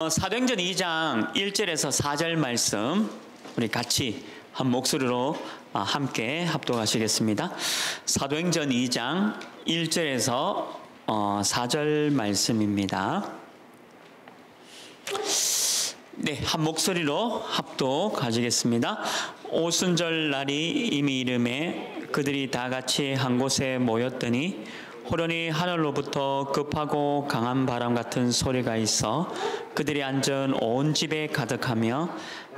어, 사도행전 2장 1절에서 4절 말씀 우리 같이 한 목소리로 아, 함께 합독하시겠습니다. 사도행전 2장 1절에서 4절 어, 말씀입니다. 네, 한 목소리로 합독하시겠습니다. 오순절 날이 이미 이름에 그들이 다 같이 한 곳에 모였더니 호련히 하늘로부터 급하고 강한 바람 같은 소리가 있어 그들이 앉은 온 집에 가득하며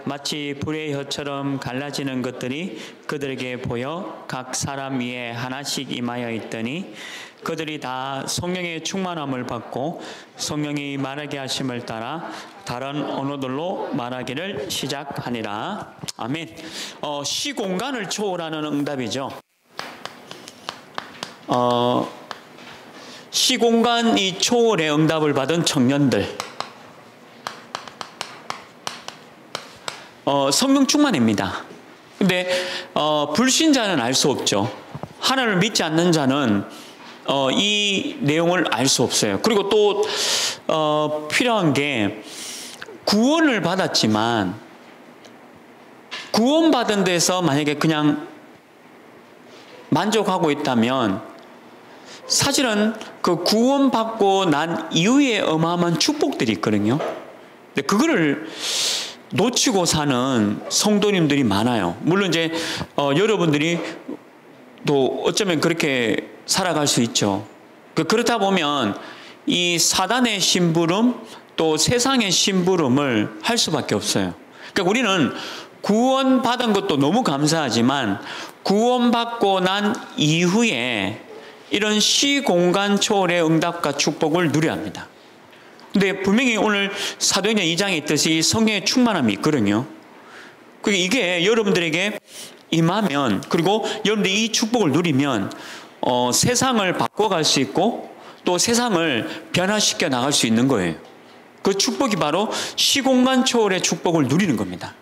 마치 불의 혀처럼 갈라지는 것들이 그들에게 보여 각 사람 위에 하나씩 임하여 있더니 그들이 다 성령의 충만함을 받고 성령이 말하게 하심을 따라 다른 언어들로 말하기를 시작하니라. 아멘. 어, 시공간을 초월하는 응답이죠. 어, 시공간 이 초월의 응답을 받은 청년들. 어, 성령 충만입니다. 근데 어, 불신자는 알 수 없죠. 하나님 믿지 않는 자는 어, 이 내용을 알 수 없어요. 그리고 또 어, 필요한 게 구원을 받았지만 구원받은 데서 만약에 그냥 만족하고 있다면 사실은 그 구원받고 난 이후에 어마어마한 축복들이 있거든요. 근데 그거를 놓치고 사는 성도님들이 많아요. 물론 이제 어, 여러분들이 또 어쩌면 그렇게 살아갈 수 있죠. 그, 그렇다 보면 이 사단의 심부름 또 세상의 심부름을 할 수밖에 없어요. 그러니까 우리는 구원받은 것도 너무 감사하지만 구원받고 난 이후에 이런 시공간 초월의 응답과 축복을 누려야 합니다. 근데 분명히 오늘 사도행전 2장에 있듯이 성경의 충만함이 있거든요. 그 이게 여러분들에게 임하면 그리고 여러분들이 이 축복을 누리면 어, 세상을 바꿔갈 수 있고 또 세상을 변화시켜 나갈 수 있는 거예요. 그 축복이 바로 시공간 초월의 축복을 누리는 겁니다.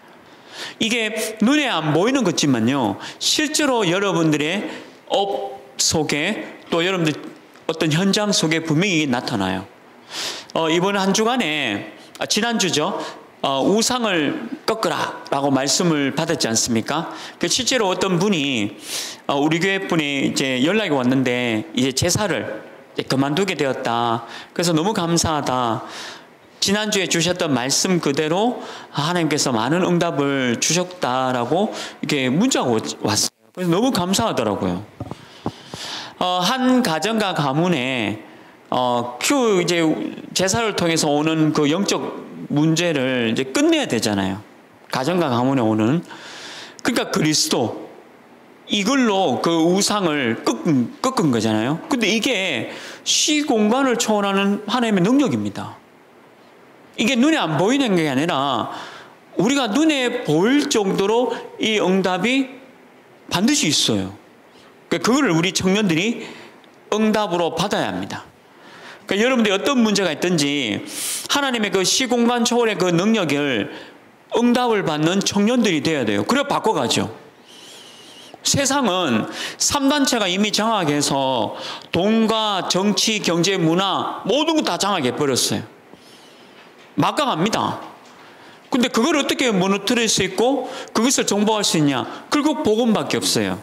이게 눈에 안 보이는 것지만요. 실제로 여러분들의 업 속에 또 여러분들 어떤 현장 속에 분명히 나타나요. 어, 이번 한 주간에 아, 지난주죠. 어, 우상을 꺾으라 라고 말씀을 받았지 않습니까? 그 실제로 어떤 분이 어, 우리 교회 분이 이제 연락이 왔는데 이제 제사를 이제 그만두게 되었다. 그래서 너무 감사하다. 지난주에 주셨던 말씀 그대로 하나님께서 많은 응답을 주셨다라고 이렇게 문자가 왔어요. 그래서 너무 감사하더라고요. 어, 한 가정과 가문에 어, 큐 이제 제사를 통해서 오는 그 영적 문제를 이제 끝내야 되잖아요. 가정과 가문에 오는 그러니까 그리스도 이걸로 그 우상을 꺾은, 꺾은 거잖아요. 근데 이게 시 공간을 초월하는 하나님의 능력입니다. 이게 눈에 안 보이는 게 아니라 우리가 눈에 보일 정도로 이 응답이 반드시 있어요. 그 그거를 우리 청년들이 응답으로 받아야 합니다. 그러니까 여러분들이 어떤 문제가 있든지 하나님의 그 시공간 초월의 그 능력을 응답을 받는 청년들이 되어야 돼요. 그래 바꿔가죠. 세상은 3단체가 이미 장악해 서 돈과 정치, 경제, 문화 모든 거다 장악해 버렸어요. 막강합니다. 근데 그걸 어떻게 무너뜨릴 수 있고 그것을 정복할 수 있냐? 결국 복음밖에 없어요.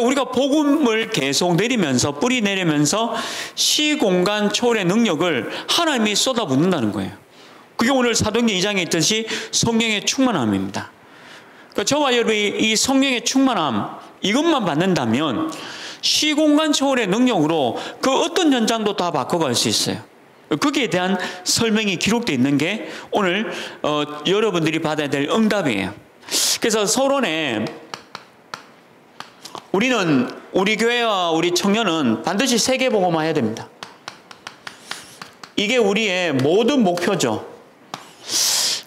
우리가 복음을 계속 내리면서 뿌리 내리면서 시공간 초월의 능력을 하나님이 쏟아붓는다는 거예요. 그게 오늘 사도행전 2장에 있듯이 성령의 충만함입니다. 그러니까 저와 여러분이 이 성령의 충만함 이것만 받는다면 시공간 초월의 능력으로 그 어떤 현장도 다 바꿔갈 수 있어요. 거기에 대한 설명이 기록되어 있는 게 오늘 어, 여러분들이 받아야 될 응답이에요. 그래서 서론에 우리는 우리 교회와 우리 청년은 반드시 세계보고만 해야 됩니다. 이게 우리의 모든 목표죠.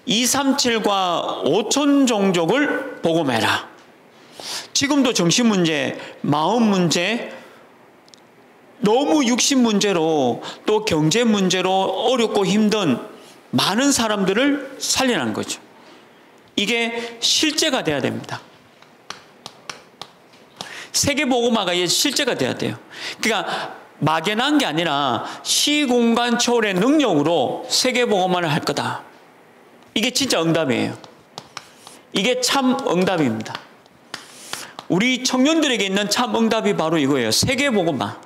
237과 5천 종족을 복음해라. 지금도 정신 문제, 마음 문제, 너무 육신 문제로 또 경제 문제로 어렵고 힘든 많은 사람들을 살리는 거죠. 이게 실제가 돼야 됩니다. 세계보고마가 실제가 돼야 돼요. 그러니까 막연한 게 아니라 시공간 초월의 능력으로 세계보고만을 할 거다. 이게 진짜 응답이에요. 이게 참 응답입니다. 우리 청년들에게 있는 참 응답이 바로 이거예요. 세계보고마.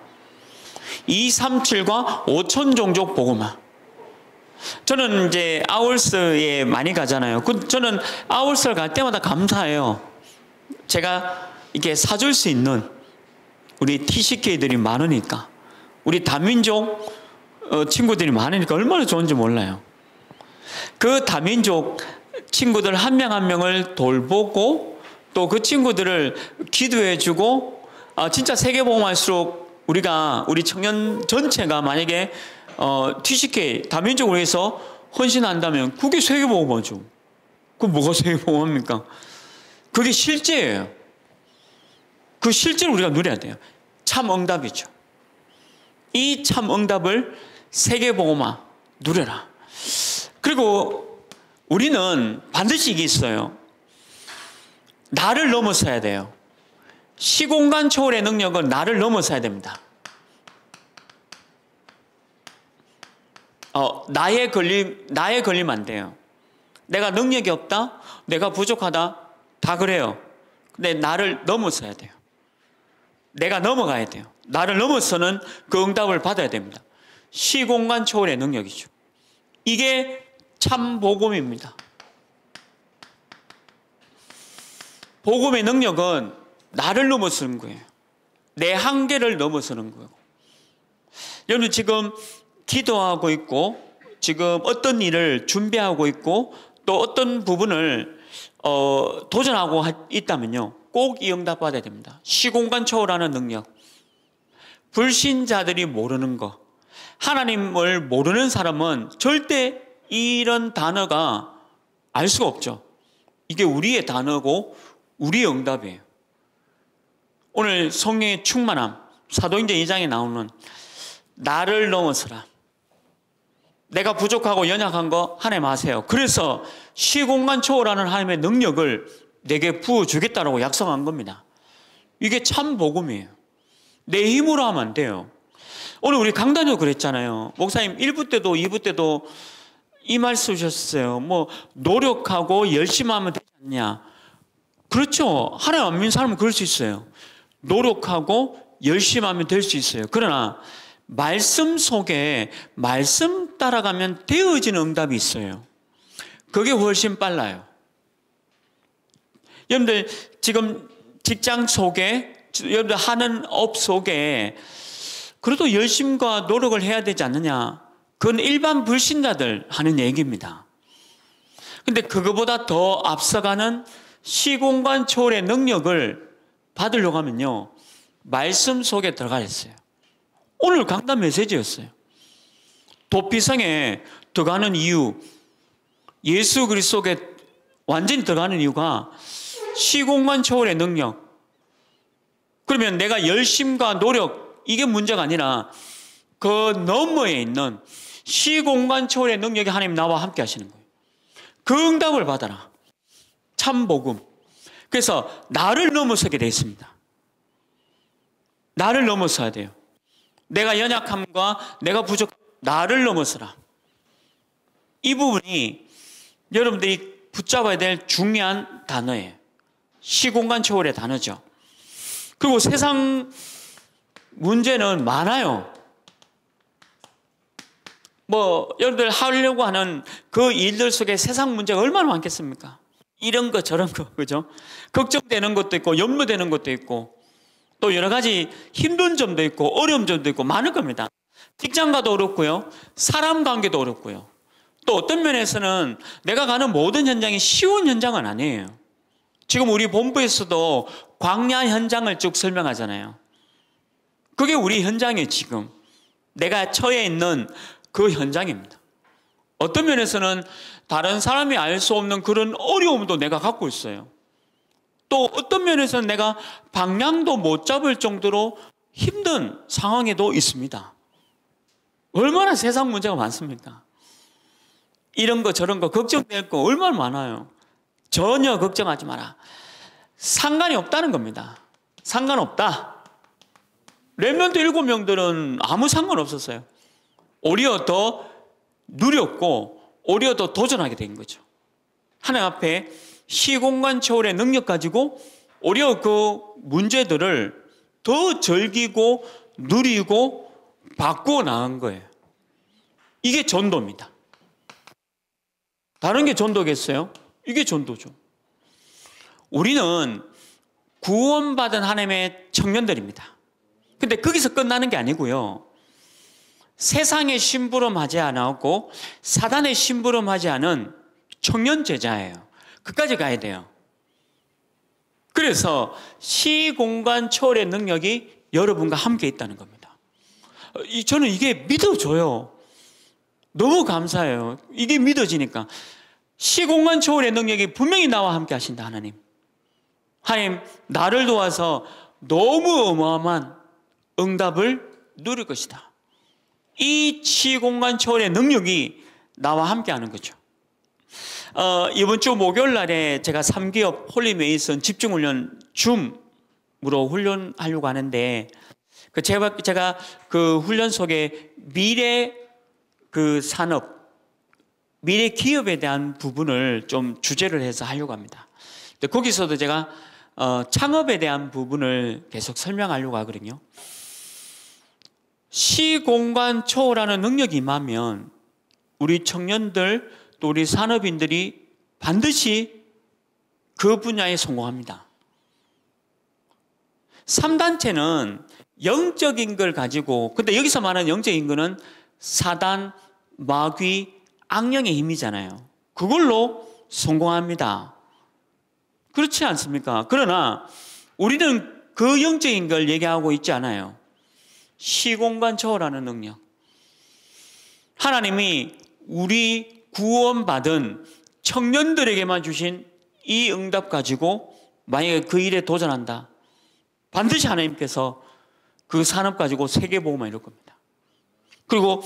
237과 5천 종족 보고마. 저는 이제 아울스에 많이 가잖아요. 그 저는 아울스를 갈 때마다 감사해요. 제가 이게 사줄 수 있는 우리 TCK들이 많으니까 우리 다민족 어, 친구들이 많으니까 얼마나 좋은지 몰라요. 그 다민족 친구들 한 명 한 명을 돌보고 또 그 친구들을 기도해주고 아, 진짜 세계보험할수록 우리가 우리 청년 전체가 만약에 어, TCK 다민족을 위해서 헌신한다면 그게 세계보험하죠. 그 뭐가 세계보험입니까? 그게 실제예요. 그 실제로 우리가 누려야 돼요. 참 응답이죠. 이 참 응답을 세계보고마 누려라. 그리고 우리는 반드시 이게 있어요. 나를 넘어서야 돼요. 시공간 초월의 능력은 나를 넘어서야 됩니다. 어, 나에 걸림, 나에 걸리안 돼요. 내가 능력이 없다? 내가 부족하다? 다 그래요. 근데 나를 넘어서야 돼요. 내가 넘어가야 돼요. 나를 넘어서는 그 응답을 받아야 됩니다. 시공간 초월의 능력이죠. 이게 참 복음입니다. 복음의 능력은 나를 넘어서는 거예요. 내 한계를 넘어서는 거예요. 여러분 지금 기도하고 있고 지금 어떤 일을 준비하고 있고 또 어떤 부분을 어, 도전하고 있다면요. 꼭이 응답 받아야 됩니다. 시공간 초월하는 능력. 불신자들이 모르는 것. 하나님을 모르는 사람은 절대 이런 단어가 알 수가 없죠. 이게 우리의 단어고 우리의 응답이에요. 오늘 성령의 충만함, 사도행전 2장에 나오는 나를 넘어서라. 내가 부족하고 연약한 거 하나님 아세요. 그래서 시공간 초월하는 하나님의 능력을 내게 부어주겠다라고 약속한 겁니다. 이게 참 복음이에요. 내 힘으로 하면 안 돼요. 오늘 우리 강단도 그랬잖아요. 목사님 1부 때도 2부 때도 이 말씀 주셨어요. 뭐 노력하고 열심히 하면 되지 않냐. 그렇죠. 하나님 안 믿는 사람은 그럴 수 있어요. 노력하고 열심히 하면 될 수 있어요. 그러나 말씀 속에 말씀 따라가면 되어지는 응답이 있어요. 그게 훨씬 빨라요. 여러분들 지금 직장 속에 여러분들 하는 업 속에 그래도 열심과 노력을 해야 되지 않느냐. 그건 일반 불신자들 하는 얘기입니다. 근데 그거보다 더 앞서가는 시공간 초월의 능력을 받으려고 하면요. 말씀 속에 들어가 있어요. 오늘 강단 메시지였어요. 도피성에 들어가는 이유, 예수 그리스도에 완전히 들어가는 이유가 시공간 초월의 능력. 그러면 내가 열심과 노력, 이게 문제가 아니라 그 너머에 있는 시공간 초월의 능력이 하나님 나와 함께 하시는 거예요. 그 응답을 받아라. 참복음. 그래서 나를 넘어서게 되어 있습니다. 나를 넘어서야 돼요. 내가 연약함과 내가 부족, 나를 넘어서라. 이 부분이 여러분들이 붙잡아야 될 중요한 단어예요. 시공간 초월의 단어죠. 그리고 세상 문제는 많아요. 뭐 여러분들 하려고 하는 그 일들 속에 세상 문제가 얼마나 많겠습니까? 이런 거 저런 거 그죠? 걱정되는 것도 있고 염려되는 것도 있고 또 여러 가지 힘든 점도 있고 어려운 점도 있고 많을 겁니다. 직장과도 어렵고요. 사람 관계도 어렵고요. 또 어떤 면에서는 내가 가는 모든 현장이 쉬운 현장은 아니에요. 지금 우리 본부에서도 광야 현장을 쭉 설명하잖아요. 그게 우리 현장이에요, 지금. 내가 처해 있는 그 현장입니다. 어떤 면에서는 다른 사람이 알 수 없는 그런 어려움도 내가 갖고 있어요. 또 어떤 면에서는 내가 방향도 못 잡을 정도로 힘든 상황에도 있습니다. 얼마나 세상 문제가 많습니까? 이런 거 저런 거 걱정될 거 얼마나 많아요. 전혀 걱정하지 마라. 상관이 없다는 겁니다. 상관없다. 랩런트 일곱 명들은 아무 상관없었어요. 오히려 더 누렸고 오히려 더 도전하게 된 거죠. 하나님 앞에 시공간 초월의 능력 가지고 오히려 그 문제들을 더 즐기고 누리고 바꾸어 나간 거예요. 이게 전도입니다. 다른 게 전도겠어요? 이게 전도죠. 우리는 구원받은 하나님의 청년들입니다. 근데 거기서 끝나는 게 아니고요. 세상의 심부름하지 않았고 사단의 심부름하지 않은 청년 제자예요. 끝까지 가야 돼요. 그래서 시공간 초월의 능력이 여러분과 함께 있다는 겁니다. 저는 이게 믿어져요. 너무 감사해요. 이게 믿어지니까. 시공간 초월의 능력이 분명히 나와 함께 하신다 하나님. 하나님 나를 도와서 너무 어마어마한 응답을 누릴 것이다. 이 시공간 초월의 능력이 나와 함께 하는 거죠. 어, 이번 주 목요일 날에 제가 3기업 홀리메이슨 집중훈련 줌으로 훈련하려고 하는데 그 제가, 제가 그 훈련 속에 미래 그 산업 미래 기업에 대한 부분을 좀 주제를 해서 하려고 합니다. 근데 거기서도 제가 어, 창업에 대한 부분을 계속 설명하려고 하거든요. 시공간 초월는 능력이 임하면 우리 청년들 또 우리 산업인들이 반드시 그 분야에 성공합니다. 3단체는 영적인 걸 가지고 근데 여기서 말하는 영적인 거는 사단, 마귀, 악령의 힘이잖아요. 그걸로 성공합니다. 그렇지 않습니까? 그러나 우리는 그 영적인 걸 얘기하고 있지 않아요. 시공간 초월하는 능력. 하나님이 우리 구원받은 청년들에게만 주신 이 응답 가지고 만약에 그 일에 도전한다. 반드시 하나님께서 그 산업 가지고 세계보험을 이룰 겁니다. 그리고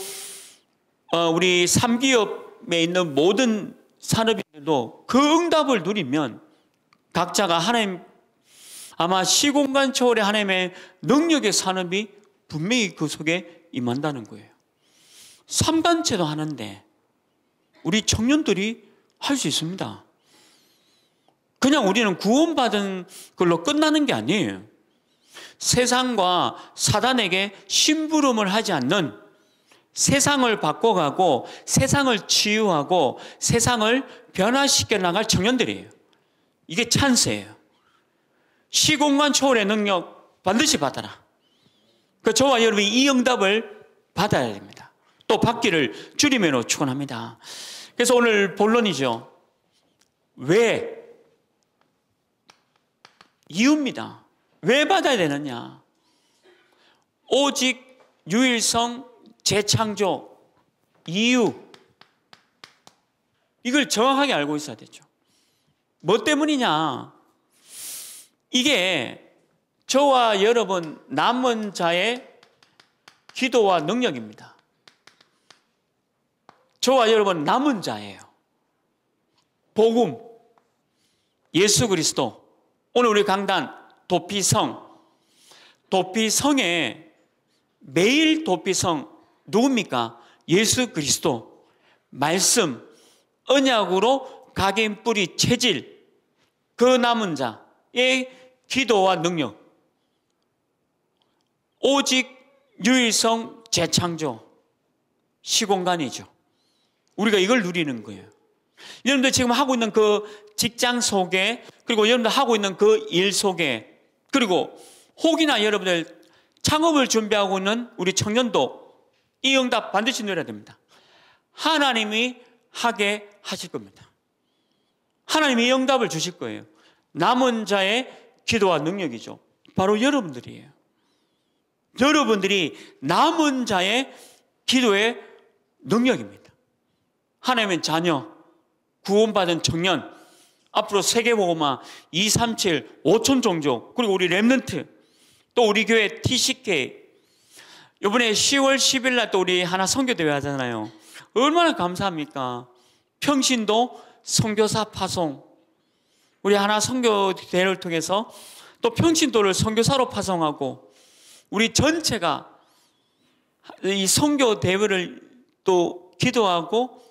어, 우리 3기업에 있는 모든 산업인들도 그 응답을 누리면 각자가 하나님 아마 시공간 초월의 하나님의 능력의 산업이 분명히 그 속에 임한다는 거예요. 3단체도 하는데 우리 청년들이 할 수 있습니다. 그냥 우리는 구원받은 걸로 끝나는 게 아니에요. 세상과 사단에게 심부름을 하지 않는 세상을 바꿔가고 세상을 치유하고 세상을 변화시켜 나갈 청년들이에요. 이게 찬스예요. 시공간 초월의 능력 반드시 받아라. 그 저와 여러분이 이 응답을 받아야 됩니다. 또 받기를 줄이면 로원합니다 그래서 오늘 본론이죠. 왜 이유입니다. 왜 받아야 되느냐? 오직 유일성 재창조, 이유 이걸 정확하게 알고 있어야 되죠. 뭐 때문이냐? 이게 저와 여러분 남은 자의 기도와 능력입니다. 저와 여러분 남은 자예요. 복음, 예수 그리스도, 오늘 우리 강단 도피성, 도피성에 매일 도피성 누굽니까? 예수 그리스도 말씀 언약으로 각인 뿌리 체질 그 남은 자의 기도와 능력 오직 유일성 재창조 시공간이죠. 우리가 이걸 누리는 거예요. 여러분들 지금 하고 있는 그 직장 속에 그리고 여러분들 하고 있는 그 일 속에 그리고 혹이나 여러분들 창업을 준비하고 있는 우리 청년도 이 응답 반드시 누려야 됩니다. 하나님이 하게 하실 겁니다. 하나님이 응답을 주실 거예요. 남은 자의 기도와 능력이죠. 바로 여러분들이에요. 여러분들이 남은 자의 기도의 능력입니다. 하나님의 자녀, 구원받은 청년, 앞으로 세계보고마 237, 5천 종족, 그리고 우리 랩런트, 또 우리 교회 TCK, 이번에 10월 10일 날 또 우리 하나 선교대회 하잖아요. 얼마나 감사합니까? 평신도 선교사 파송. 우리 하나 선교대회를 통해서 또 평신도를 선교사로 파송하고 우리 전체가 이 선교대회를 또 기도하고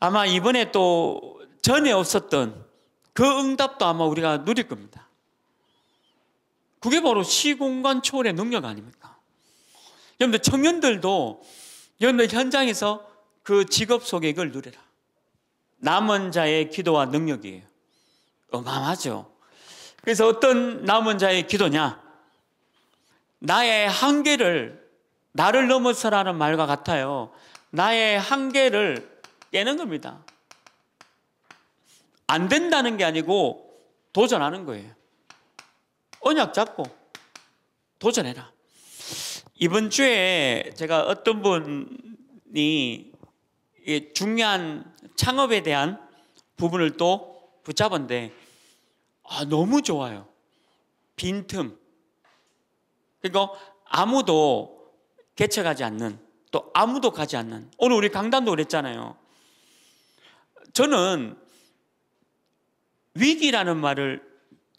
아마 이번에 또 전에 없었던 그 응답도 아마 우리가 누릴 겁니다. 그게 바로 시공간 초월의 능력 아닙니까? 여러분들 청년들도 여러분들 현장에서 그 직업 속에 이걸 누리라. 남은 자의 기도와 능력이에요. 어마어마하죠. 그래서 어떤 남은 자의 기도냐? 나의 한계를 나를 넘어서라는 말과 같아요. 나의 한계를 깨는 겁니다. 안 된다는 게 아니고 도전하는 거예요. 언약 잡고 도전해라. 이번 주에 제가 어떤 분이 중요한 창업에 대한 부분을 또 붙잡은데 아, 너무 좋아요. 빈틈. 그러니까 아무도 개척하지 않는 또 아무도 가지 않는 오늘 우리 강단도 그랬잖아요. 저는 위기라는 말을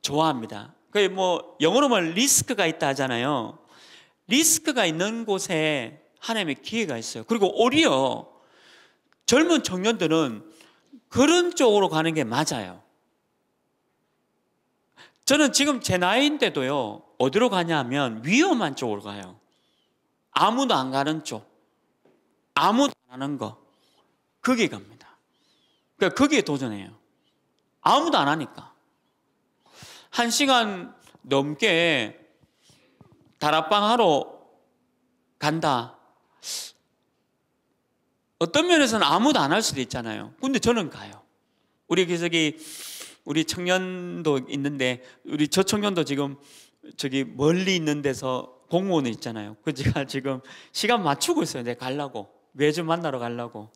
좋아합니다. 그게 뭐 영어로 말 리스크가 있다 하잖아요. 리스크가 있는 곳에 하나님의 기회가 있어요. 그리고 오히려 젊은 청년들은 그런 쪽으로 가는 게 맞아요. 저는 지금 제 나이인데도요, 어디로 가냐면 하 위험한 쪽으로 가요. 아무도 안 가는 쪽. 아무도 안 하는 거. 거기 갑니다. 그러니까 거기에 도전해요. 아무도 안 하니까. 한 시간 넘게 다락방 하러 간다. 어떤 면에서는 아무도 안 할 수도 있잖아요. 근데 저는 가요. 우리 계속이 그 우리 청년도 있는데 우리 저 청년도 지금 저기 멀리 있는 데서 공무원이 있잖아요. 그 제가 지금 시간 맞추고 있어요. 내 갈라고 매주 만나러 갈라고.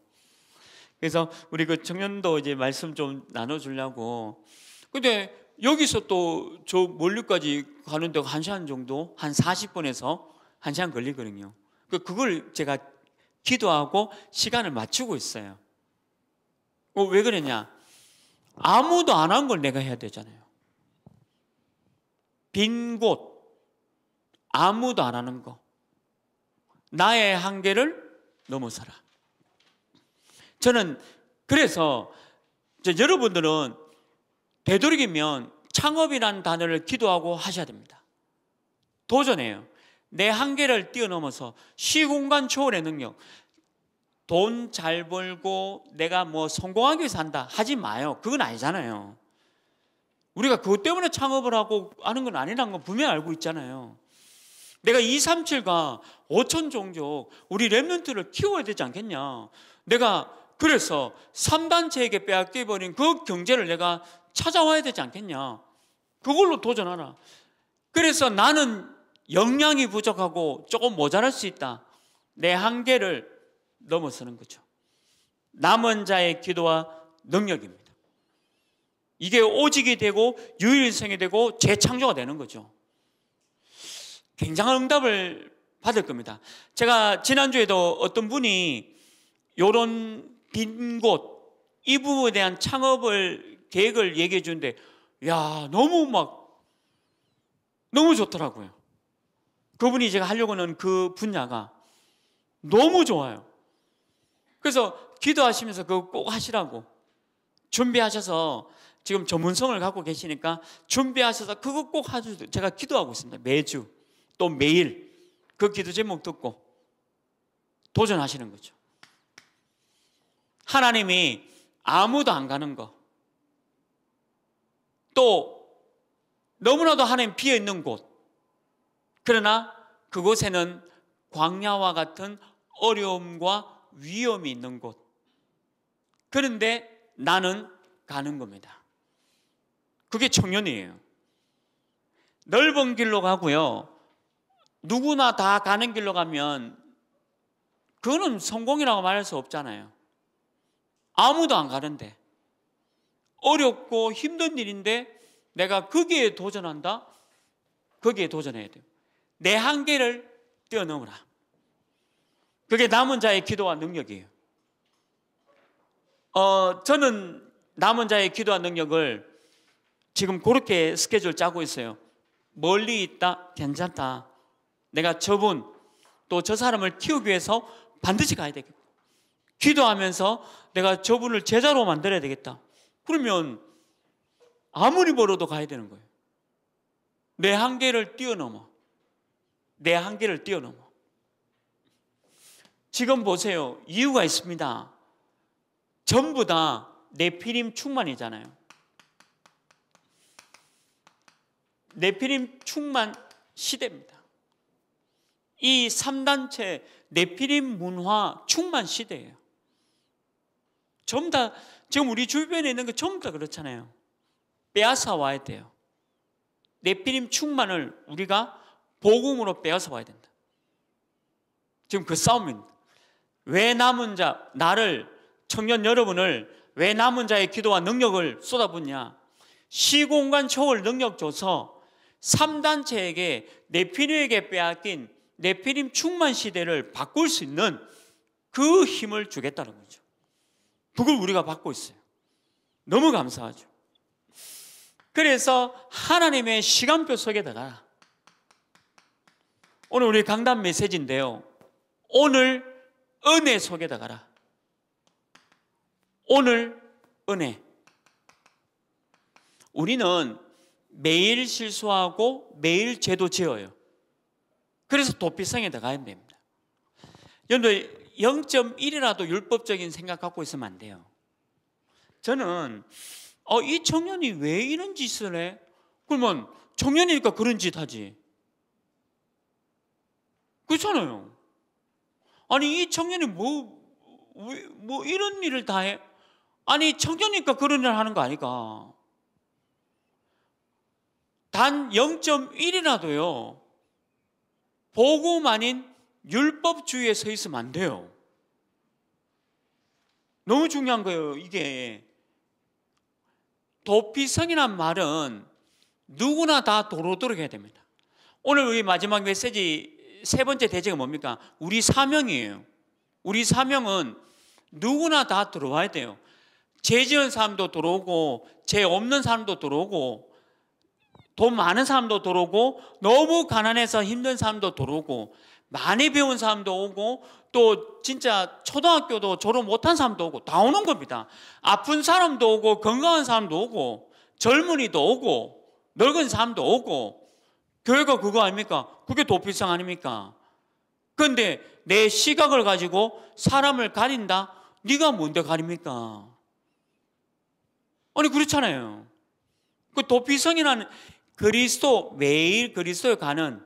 그래서 우리 그 청년도 이제 말씀 좀 나눠주려고. 근데 여기서 또저 멀리까지 가는데 가한 시간 정도, 한 40분에서 한 시간 걸리거든요. 그 그걸 제가 기도하고 시간을 맞추고 있어요. 어, 왜 그러냐? 아무도 안 한 걸 내가 해야 되잖아요. 빈 곳, 아무도 안 하는 거. 나의 한계를 넘어서라. 저는 그래서 여러분들은 되도록이면 창업이란 단어를 기도하고 하셔야 됩니다. 도전해요. 내 한계를 뛰어넘어서 시공간 초월의 능력. 돈 잘 벌고 내가 뭐 성공하기 위해서 한다. 하지 마요. 그건 아니잖아요. 우리가 그것 때문에 창업을 하고 하는 건 아니라는 건 분명히 알고 있잖아요. 내가 237과 5천 종족 우리 랩런트를 키워야 되지 않겠냐. 내가 그래서 3단체에게 빼앗겨버린 그 경제를 내가 찾아와야 되지 않겠냐. 그걸로 도전하라. 그래서 나는 역량이 부족하고 조금 모자랄 수 있다. 내 한계를 넘어서는 거죠. 남은 자의 기도와 능력입니다. 이게 오직이 되고 유일성이 되고 재창조가 되는 거죠. 굉장한 응답을 받을 겁니다. 제가 지난주에도 어떤 분이 요런 빈곳이 부분에 대한 창업을 계획을 얘기해 주는데 야 너무 막 너무 좋더라고요. 그분이 제가 하려고 하는 그 분야가 너무 좋아요. 그래서 기도하시면서 그거 꼭 하시라고 준비하셔서 지금 전문성을 갖고 계시니까 준비하셔서 그거 꼭 하주 제가 기도하고 있습니다. 매주 또 매일 그 기도 제목 듣고 도전하시는 거죠. 하나님이 아무도 안 가는 거. 또 너무나도 하나님 비어 있는 곳. 그러나 그곳에는 광야와 같은 어려움과 위험이 있는 곳. 그런데 나는 가는 겁니다. 그게 청년이에요. 넓은 길로 가고요. 누구나 다 가는 길로 가면 그거는 성공이라고 말할 수 없잖아요. 아무도 안 가는데 어렵고 힘든 일인데 내가 거기에 도전한다? 거기에 도전해야 돼요. 내 한계를 뛰어넘어라. 그게 남은 자의 기도와 능력이에요. 어, 저는 남은 자의 기도와 능력을 지금 그렇게 스케줄 짜고 있어요. 멀리 있다, 괜찮다. 내가 저분, 또 저 사람을 키우기 위해서 반드시 가야 되겠고. 기도하면서 내가 저분을 제자로 만들어야 되겠다. 그러면 아무리 벌어도 가야 되는 거예요. 내 한계를 뛰어넘어. 내 한계를 뛰어넘어. 지금 보세요. 이유가 있습니다. 전부 다 내피림 충만이잖아요. 내피림 충만 시대입니다. 이 3단체 내피림 문화 충만 시대예요. 전부 다 지금 우리 주변에 있는 거 전부 다 그렇잖아요. 빼앗아 와야 돼요. 내피림 충만을 우리가 복음으로 빼앗아 와야 된다. 지금 그 싸움입니다. 왜 남은 자, 나를, 청년 여러분을 왜 남은 자의 기도와 능력을 쏟아붓냐? 시공간 초월 능력 줘서 3단체에게 내피리에게 빼앗긴 내피림 충만 시대를 바꿀 수 있는 그 힘을 주겠다는 거죠. 그걸 우리가 받고 있어요. 너무 감사하죠. 그래서 하나님의 시간표 속에 들어가라. 오늘 우리 강단 메시지인데요. 오늘 은혜 속에 들어가라. 오늘 은혜. 우리는 매일 실수하고 매일 죄도 지어요. 그래서 도피성에 들어가야 됩니다. 여러분 0.1이라도 율법적인 생각 갖고 있으면 안 돼요. 저는 어, 이 청년이 왜 이런 짓을 해? 그러면 청년이니까 그런 짓 하지. 그렇잖아요. 아니 이 청년이 뭐뭐 뭐 이런 일을 다 해? 아니 청년이니까 그런 일을 하는 거 아니까. 단 0.1이라도요. 복음 아닌 율법주의에 서 있으면 안 돼요. 너무 중요한 거예요, 이게. 도피성이란 말은 누구나 다 도로도록 해야 됩니다. 오늘 우리 마지막 메시지 세 번째 대제가 뭡니까? 우리 사명이에요. 우리 사명은 누구나 다 들어와야 돼요. 죄 지은 사람도 들어오고, 죄 없는 사람도 들어오고, 돈 많은 사람도 들어오고, 너무 가난해서 힘든 사람도 들어오고, 많이 배운 사람도 오고 또 진짜 초등학교도 졸업 못한 사람도 오고 다 오는 겁니다. 아픈 사람도 오고 건강한 사람도 오고 젊은이도 오고 늙은 사람도 오고 교회가 그거 아닙니까? 그게 도피성 아닙니까? 근데 내 시각을 가지고 사람을 가린다? 네가 뭔데 가립니까? 아니 그렇잖아요. 그 도피성이라는 그리스도 매일 그리스도에 가는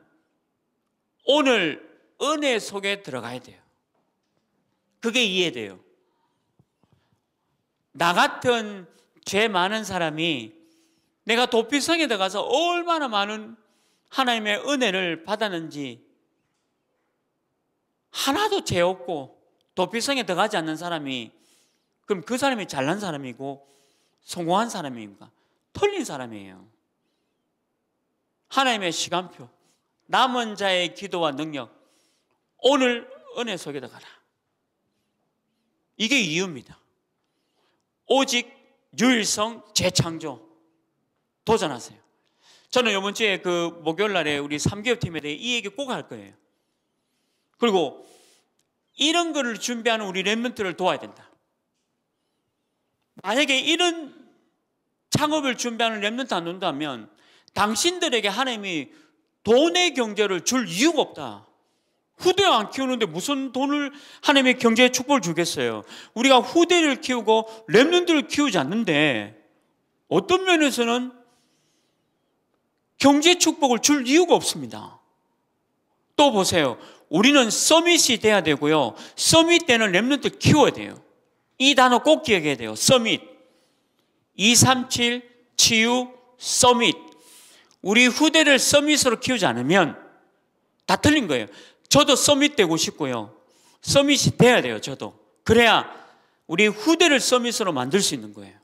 오늘 은혜 속에 들어가야 돼요. 그게 이해돼요. 나 같은 죄 많은 사람이 내가 도피성에 들어가서 얼마나 많은 하나님의 은혜를 받았는지 하나도 죄 없고 도피성에 들어가지 않는 사람이 그럼 그 사람이 잘난 사람이고 성공한 사람입니까? 틀린 사람이에요. 하나님의 시간표, 남은 자의 기도와 능력, 오늘 은혜 속에 들어가라. 이게 이유입니다. 오직 유일성 재창조 도전하세요. 저는 이번 주에 그 목요일 날에 우리 3개월 팀에 대해 이 얘기 꼭 할 거예요. 그리고 이런 거를 준비하는 우리 랩몬트를 도와야 된다. 만약에 이런 창업을 준비하는 랩몬트 안 온다면 당신들에게 하나님이 돈의 경제를 줄 이유가 없다. 후대 안 키우는데 무슨 돈을 하나님의 경제에 축복을 주겠어요. 우리가 후대를 키우고 렘넌들을 키우지 않는데 어떤 면에서는 경제 축복을 줄 이유가 없습니다. 또 보세요. 우리는 서밋이 돼야 되고요. 서밋 때는 렘넌트 키워야 돼요. 이 단어 꼭 기억해야 돼요. 서밋. 237 치유 서밋. 우리 후대를 서밋으로 키우지 않으면 다 틀린 거예요. 저도 서밋 되고 싶고요. 서밋이 돼야 돼요, 저도. 그래야 우리 후대를 서밋으로 만들 수 있는 거예요.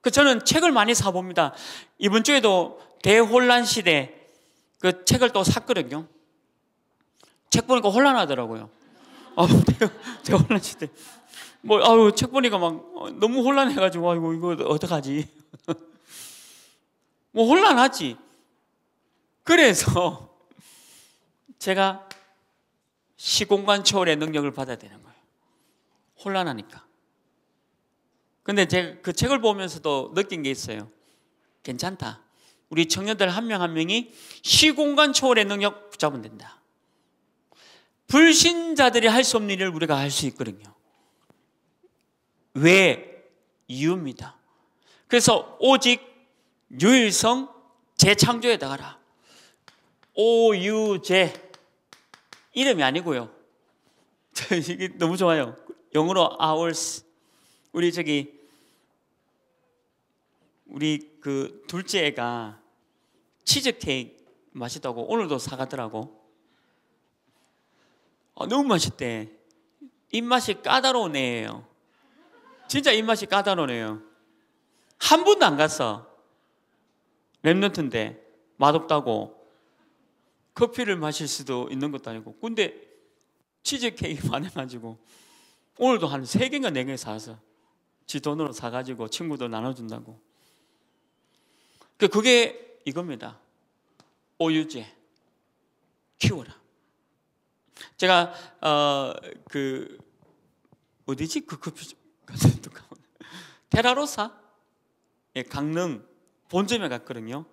그 저는 책을 많이 사봅니다. 이번 주에도 대혼란 시대 그 책을 또 샀거든요. 책 보니까 혼란하더라고요. 아, 대, 혼란 시대. 뭐, 아유, 책 보니까 막 어, 너무 혼란해가지고, 아이고, 이거 어떡하지. 뭐, 혼란하지. 그래서 제가 시공간 초월의 능력을 받아야 되는 거예요. 혼란하니까. 근데 제가 그 책을 보면서도 느낀 게 있어요. 괜찮다. 우리 청년들 한 명한 한 명이 시공간 초월의 능력 붙잡으면 된다. 불신자들이 할 수 없는 일을 우리가 할 수 있거든요. 왜? 이유입니다. 그래서 오직 유일성 재창조에 다가라오유제 이름이 아니고요. 이게 너무 좋아요. 영어로 o u r s 우리 저기 우리 그 둘째 애가 치즈 케이크 맛있다고 오늘도 사가더라고. 아, 너무 맛있대. 입맛이 까다로운 애예요. 진짜 입맛이 까다로운 요한 번도 안 갔어. 랩런트인데 맛없다고 커피를 마실 수도 있는 것도 아니고 근데 치즈케이크 반해가지고 오늘도 한 세 개인가 네개 사서 지 돈으로 사가지고 친구들 나눠준다고 그, 그게 이겁니다 오유제 키워라 제가 어, 그 어디지 그 커피 같은 뚜껑 테라로사 예, 강릉 본점에 갔거든요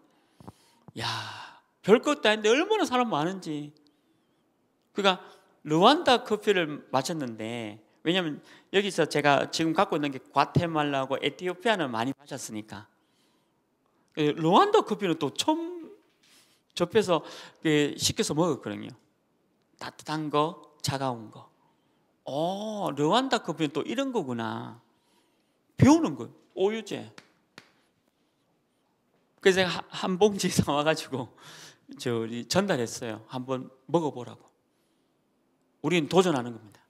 야별 것도 아닌데 얼마나 사람 많은지. 그러니까 르완다 커피를 마셨는데 왜냐하면 여기서 제가 지금 갖고 있는 게 과테말라고 에티오피아는 많이 마셨으니까 그 르완다 커피는 또 처음 접해서 그 시켜서 먹었거든요. 따뜻한 거, 차가운 거. 어, 르완다 커피는 또 이런 거구나. 배우는 거 오유제. 그래서 한 봉지 사와가지고 저 전달했어요. 한번 먹어보라고. 우린 도전하는 겁니다.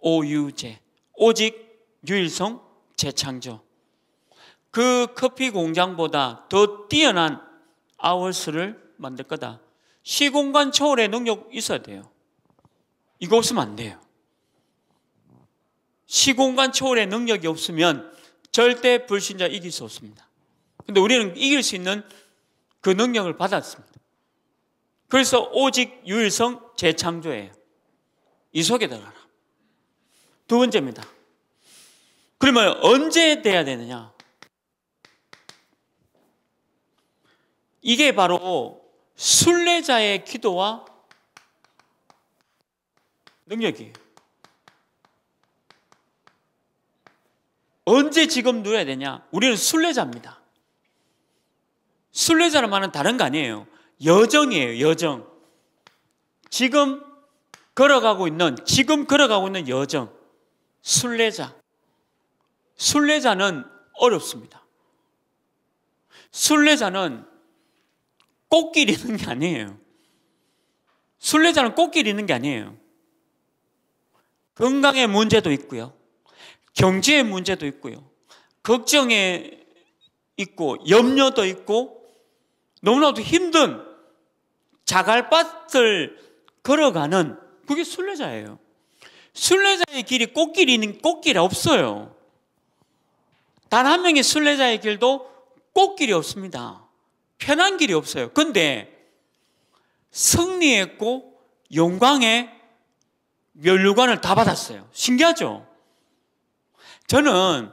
오유제 오직 유일성 재창조. 그 커피 공장보다 더 뛰어난 아월스를 만들 거다. 시공간 초월의 능력 있어야 돼요. 이거 없으면 안 돼요. 시공간 초월의 능력이 없으면 절대 불신자 이길 수 없습니다. 근데 우리는 이길 수 있는 그 능력을 받았습니다. 그래서 오직 유일성 재창조예요. 이 속에 들어가라. 두 번째입니다. 그러면 언제 돼야 되느냐? 이게 바로 순례자의 기도와 능력이에요. 언제 지금 누려야 되냐? 우리는 순례자입니다. 순례자로말하은 다른 거 아니에요. 여정이에요, 여정. 지금 걸어가고 있는, 지금 걸어가고 있는 여정. 순례자. 순례자는 어렵습니다. 순례자는 꽃길 있는 게 아니에요. 순례자는 꽃길 있는 게 아니에요. 건강의 문제도 있고요. 경제의 문제도 있고요. 걱정에 있고, 염려도 있고, 너무나도 힘든 자갈밭을 걸어가는 그게 순례자예요. 순례자의 길이 꽃길이 는 꽃길이 없어요. 단 한 명의 순례자의 길도 꽃길이 없습니다. 편한 길이 없어요. 근데 승리했고 영광의 멸류관을 다 받았어요. 신기하죠? 저는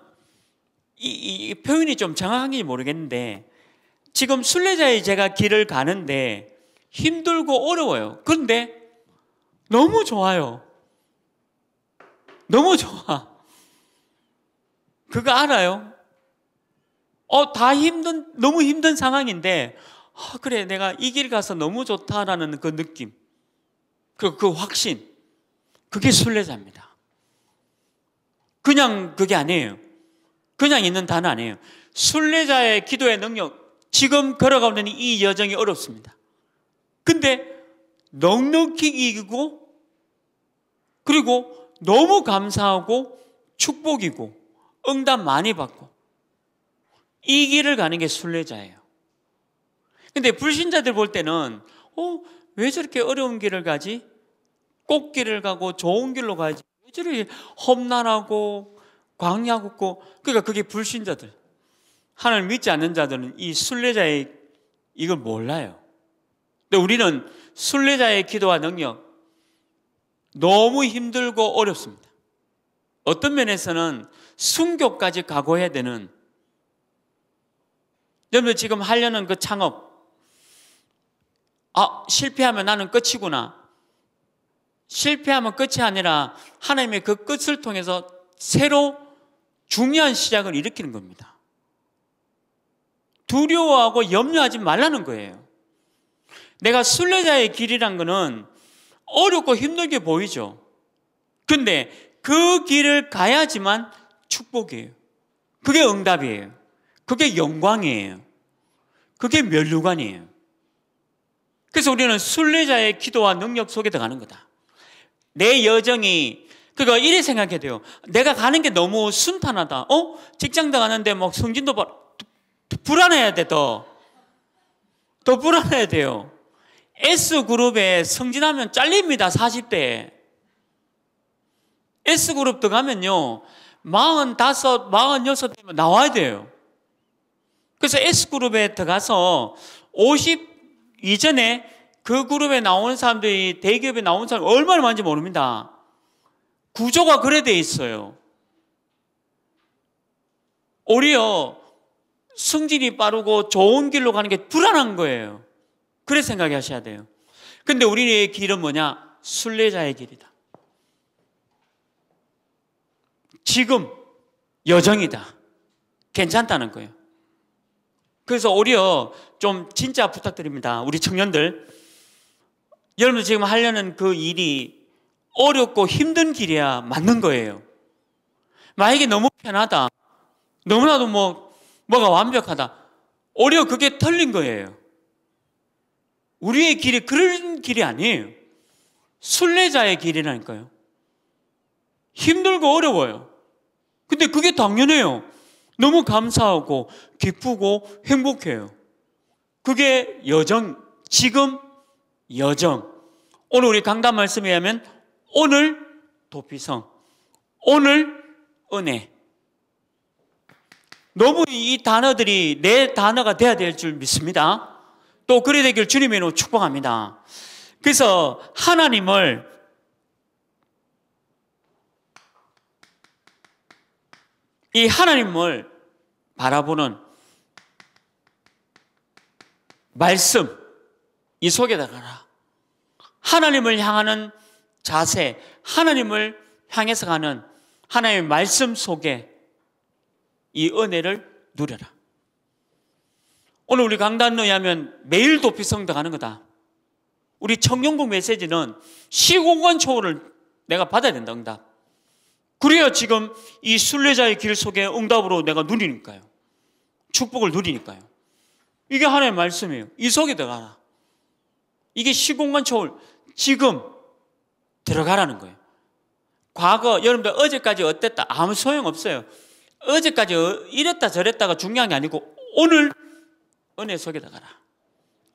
이, 이 표현이 좀 정확한지 모르겠는데 지금 순례자의 제가 길을 가는데 힘들고 어려워요. 그런데 너무 좋아요. 너무 좋아. 그거 알아요? 어, 다 힘든, 너무 힘든 상황인데, 아, 그래, 내가 이 길 가서 너무 좋다라는 그 느낌. 그, 그 확신. 그게 순례자입니다. 그냥 그게 아니에요. 그냥 있는 단어 아니에요. 순례자의 기도의 능력, 지금 걸어가고 는이 여정이 어렵습니다. 근데 넉넉히 이기고 그리고 너무 감사하고 축복이고 응답 많이 받고 이 길을 가는 게 순례자예요. 근데 불신자들 볼 때는 어, 왜 저렇게 어려운 길을 가지? 꽃길을 가고 좋은 길로 가야지. 왜 저리 험난하고 광야고 그러니까 그게 불신자들. 하나님 믿지 않는 자들은 이 순례자의 이걸 몰라요. 근데 우리는 순례자의 기도와 능력 너무 힘들고 어렵습니다. 어떤 면에서는 순교까지 각오해야 되는 여러분 지금 하려는 그 창업 아 실패하면 나는 끝이구나 실패하면 끝이 아니라 하나님의 그 끝을 통해서 새로 중요한 시작을 일으키는 겁니다. 두려워하고 염려하지 말라는 거예요. 내가 순례자의 길이란 거는 어렵고 힘들게 보이죠. 근데 그 길을 가야지만 축복이에요. 그게 응답이에요. 그게 영광이에요. 그게 면류관이에요. 그래서 우리는 순례자의 기도와 능력 속에 들어가는 거다. 내 여정이 그거 이래 생각해야 돼요. 내가 가는 게 너무 순탄하다. 어? 직장 도가는데막 뭐 성진도 봐. 불안해야 돼, 더. 더 불안해야 돼요. S그룹에 승진하면 잘립니다, 40대에. S그룹 들어가면요, 45, 46 되면 나와야 돼요. 그래서 S그룹에 들어가서 50 이전에 그 그룹에 나오는 사람들이, 대기업에 나오는 사람이 얼마나 많은지 모릅니다. 구조가 그래 돼 있어요. 오히려 승진이 빠르고 좋은 길로 가는 게 불안한 거예요. 그래 생각 하셔야 돼요. 근데 우리의 길은 뭐냐? 순례자의 길이다. 지금 여정이다. 괜찮다는 거예요. 그래서 오히려 좀 진짜 부탁드립니다. 우리 청년들. 여러분들 지금 하려는 그 일이 어렵고 힘든 길이야 맞는 거예요. 만약에 너무 편하다. 너무나도 뭐 뭐가 완벽하다. 오히려 그게 틀린 거예요. 우리의 길이 그런 길이 아니에요. 순례자의 길이라니까요. 힘들고 어려워요. 근데 그게 당연해요. 너무 감사하고 기쁘고 행복해요. 그게 여정, 지금 여정. 오늘 우리 강단 말씀에 의하면 오늘 도피성, 오늘 은혜, 너무 이 단어들이 내 단어가 돼야 될 줄 믿습니다. 또 그래 되길 주님으로 축복합니다. 그래서 하나님을 이 하나님을 바라보는 말씀 이 속에다가 하나님을 향하는 자세, 하나님을 향해서 가는 하나님의 말씀 속에 이 은혜를 누려라. 오늘 우리 강단에 하면 매일 도피 성당하는 거다. 우리 청년국 메시지는 시공간 초월을 내가 받아야 된다, 응답. 그래야 지금 이 순례자의 길 속에 응답으로 내가 누리니까요. 축복을 누리니까요. 이게 하나의 말씀이에요. 이 속에 들어가라. 이게 시공간 초월, 지금 들어가라는 거예요. 과거, 여러분들 어제까지 어땠다? 아무 소용 없어요. 어제까지 어, 이랬다 저랬다가 중요한 게 아니고 오늘 은혜 속에 다가라.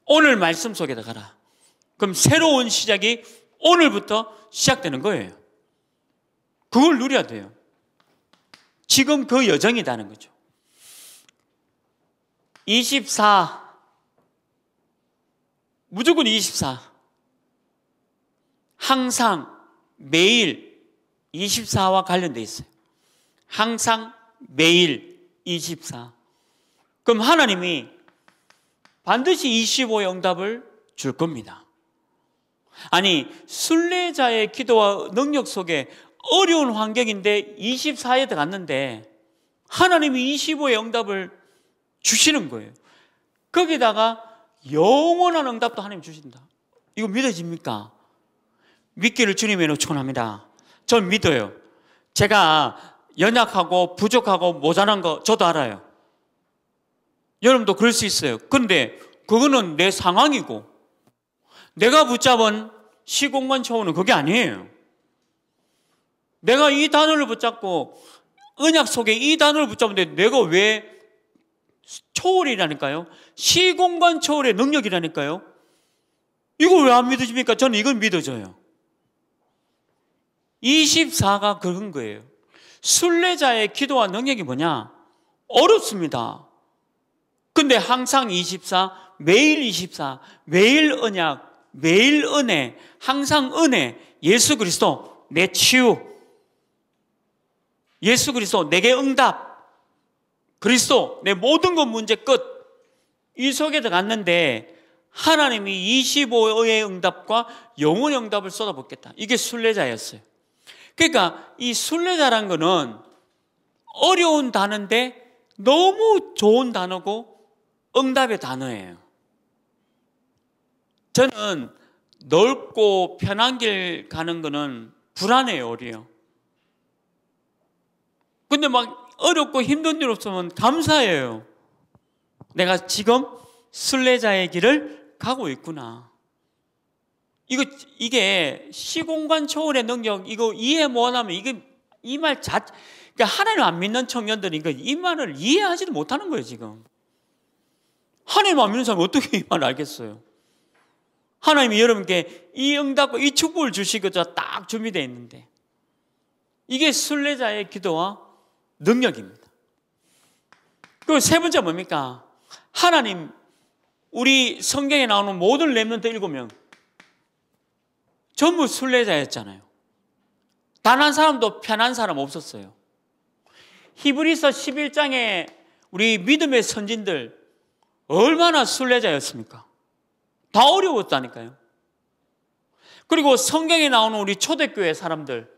오늘 말씀 속에 다가라. 그럼 새로운 시작이 오늘부터 시작되는 거예요. 그걸 누려야 돼요. 지금 그 여정이다는 거죠. 24. 무조건 24. 항상 매일 24와 관련되어 있어요. 항상 매일 24. 그럼 하나님이 반드시 25의 응답을 줄 겁니다. 아니, 순례자의 기도와 능력 속에 어려운 환경인데 24에 들어갔는데 하나님이 25의 응답을 주시는 거예요. 거기다가 영원한 응답도 하나님 주신다. 이거 믿어집니까? 믿기를 주님의 요청합니다. 전 믿어요. 제가 연약하고 부족하고 모자란 거 저도 알아요. 여러분도 그럴 수 있어요. 근데 그거는 내 상황이고 내가 붙잡은 시공간 초원은 그게 아니에요. 내가 이 단어를 붙잡고 언약 속에 이 단어를 붙잡는데 내가 왜 초월이라니까요? 시공간 초월의 능력이라니까요? 이걸 왜안 믿어집니까? 저는 이건 믿어져요. 24가 그런 거예요. 순례자의 기도와 능력이 뭐냐? 어렵습니다. 근데 항상 24, 매일 24, 매일 언약, 매일 은혜, 항상 은혜, 예수 그리스도 내 치유, 예수 그리스도 내게 응답, 그리스도 내 모든 것 문제 끝. 이 속에 들어갔는데 하나님이 25의 응답과 영혼의 응답을 쏟아붓겠다. 이게 순례자였어요. 그러니까 이 순례자란 거는 어려운 단어인데 너무 좋은 단어고 응답의 단어예요. 저는 넓고 편한 길 가는 거는 불안해요, 오히려. 근데 막 어렵고 힘든 일 없으면 감사해요. 내가 지금 순례자의 길을 가고 있구나. 이거 이게 시공간 초월의 능력 이거 이해 못하면 이게 이말 자, 그러니까 하나님 안 믿는 청년들이 이 말을 이해하지도 못하는 거예요 지금. 하나님 안 믿는 사람이 어떻게 이 말을 알겠어요? 하나님이 여러분께 이 응답과 이 축복을 주실 것처딱 준비되어 있는데 이게 순례자의 기도와 능력입니다. 그리고 세 번째 뭡니까? 하나님 우리 성경에 나오는 모든 렘넌트 일곱 명 전부 순례자였잖아요. 단 한 사람도 편한 사람 없었어요. 히브리서 11장에 우리 믿음의 선진들 얼마나 순례자였습니까? 다 어려웠다니까요. 그리고 성경에 나오는 우리 초대교회 사람들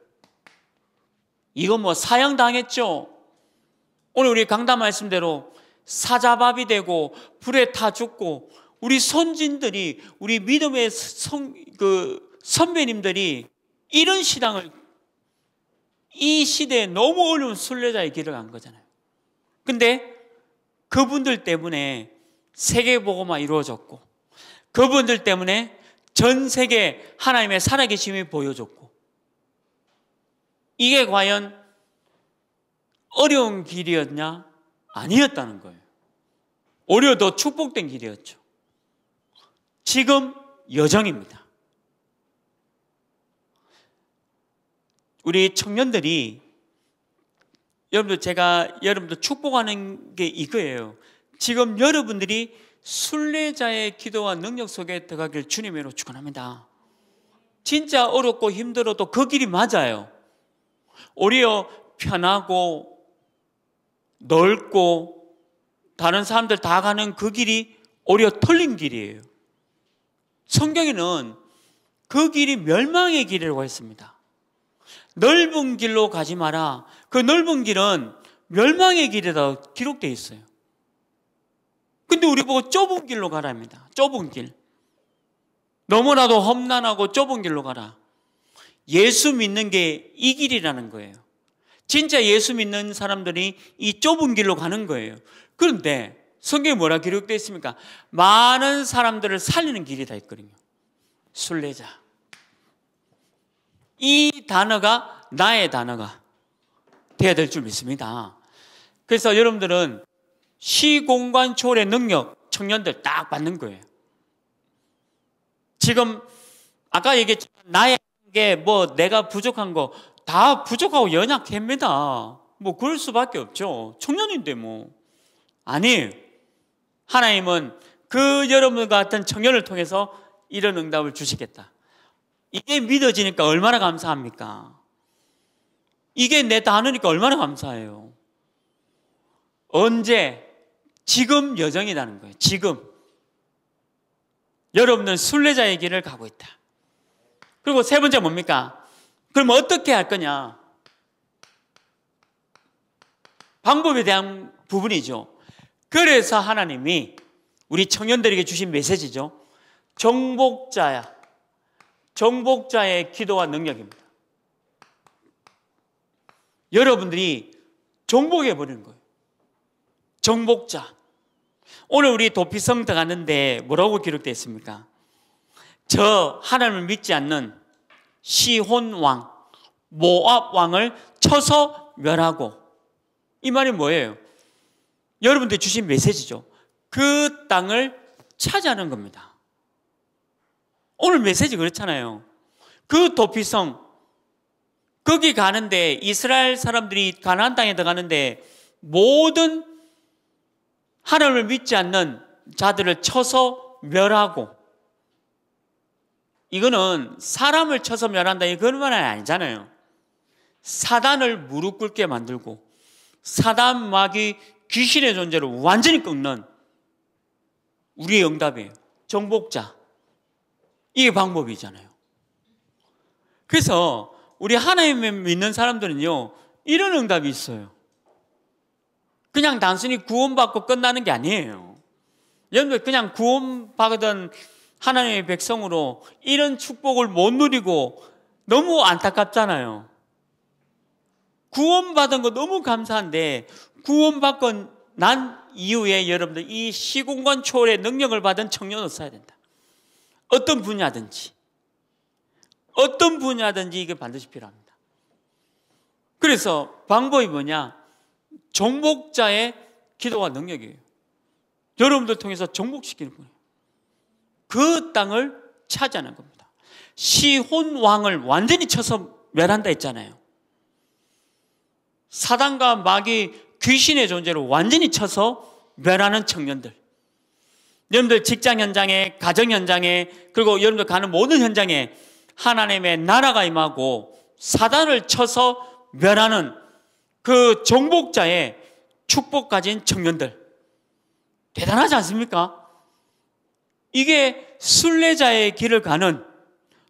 이건 뭐 사형 당했죠. 오늘 우리 강단 말씀대로 사자밥이 되고 불에 타 죽고 우리 선진들이 우리 믿음의 성그 선배님들이 이런 신앙을 이 시대에 너무 어려운 순례자의 길을 간 거잖아요. 근데 그분들 때문에 세계보고만 이루어졌고 그분들 때문에 전 세계 하나님의 살아계심이 보여졌고 이게 과연 어려운 길이었냐? 아니었다는 거예요. 오히려 더 축복된 길이었죠. 지금 여정입니다. 우리 청년들이 여러분들 제가 여러분들 축복하는 게 이거예요. 지금 여러분들이 순례자의 기도와 능력 속에 들어가길 주님으로 축원합니다. 진짜 어렵고 힘들어도 그 길이 맞아요. 오히려 편하고 넓고 다른 사람들 다 가는 그 길이 오히려 털린 길이에요. 성경에는 그 길이 멸망의 길이라고 했습니다. 넓은 길로 가지 마라. 그 넓은 길은 멸망의 길에다 기록되어 있어요. 근데 우리 보고 좁은 길로 가라입니다 좁은 길. 너무나도 험난하고 좁은 길로 가라. 예수 믿는 게 이 길이라는 거예요. 진짜 예수 믿는 사람들이 이 좁은 길로 가는 거예요. 그런데 성경에 뭐라 기록되어 있습니까? 많은 사람들을 살리는 길이다 했거든요. 순례자. 이 단어가 나의 단어가 돼야 될 줄 믿습니다. 그래서 여러분들은 시공간 초월의 능력 청년들 딱 받는 거예요. 지금 아까 얘기했지만 나의 게뭐 내가 부족한 거 다 부족하고 연약합니다. 뭐 그럴 수밖에 없죠. 청년인데 뭐아니 하나님은 그 여러분 같은 청년을 통해서 이런 응답을 주시겠다. 이게 믿어지니까 얼마나 감사합니까? 이게 내 단어니까 얼마나 감사해요. 언제? 지금 여정이라는 거예요. 지금. 여러분은 순례자의 길을 가고 있다. 그리고 세 번째 뭡니까? 그럼 어떻게 할 거냐? 방법에 대한 부분이죠. 그래서 하나님이 우리 청년들에게 주신 메시지죠. 정복자야. 정복자의 기도와 능력입니다. 여러분들이 정복해 버리는 거예요. 정복자. 오늘 우리 도피성 들어갔는데 뭐라고 기록되어 있습니까? 저 하나님을 믿지 않는 시혼왕, 모압왕을 쳐서 멸하고 이 말이 뭐예요? 여러분들 주신 메시지죠. 그 땅을 차지하는 겁니다. 오늘 메시지 그렇잖아요. 그 도피성 거기 가는데 이스라엘 사람들이 가나안 땅에 들어가는데 모든 하나님을 믿지 않는 자들을 쳐서 멸하고 이거는 사람을 쳐서 멸한다 이것만 아니잖아요. 사단을 무릎 꿇게 만들고 사단 마귀 귀신의 존재를 완전히 끊는 우리의 응답이에요. 정복자 이게 방법이잖아요. 그래서 우리 하나님을 믿는 사람들은요, 이런 응답이 있어요. 그냥 단순히 구원받고 끝나는 게 아니에요. 여러분 들 그냥 구원받은 하나님의 백성으로 이런 축복을 못 누리고 너무 안타깝잖아요. 구원받은 거 너무 감사한데 구원받건 난 이후에 여러분들 이 시공간 초월의 능력을 받은 청년으로 써야 된다. 어떤 분야든지 어떤 분야든지 이게 반드시 필요합니다. 그래서 방법이 뭐냐? 정복자의 기도와 능력이에요. 여러분들 통해서 정복시키는 거예요. 그 땅을 차지하는 겁니다. 시혼 왕을 완전히 쳐서 멸한다 했잖아요. 사단과 마귀 귀신의 존재를 완전히 쳐서 멸하는 청년들. 여러분들 직장 현장에, 가정 현장에, 그리고 여러분들 가는 모든 현장에 하나님의 나라가 임하고 사단을 쳐서 멸하는 그 정복자의 축복 가진 청년들. 대단하지 않습니까? 이게 순례자의 길을 가는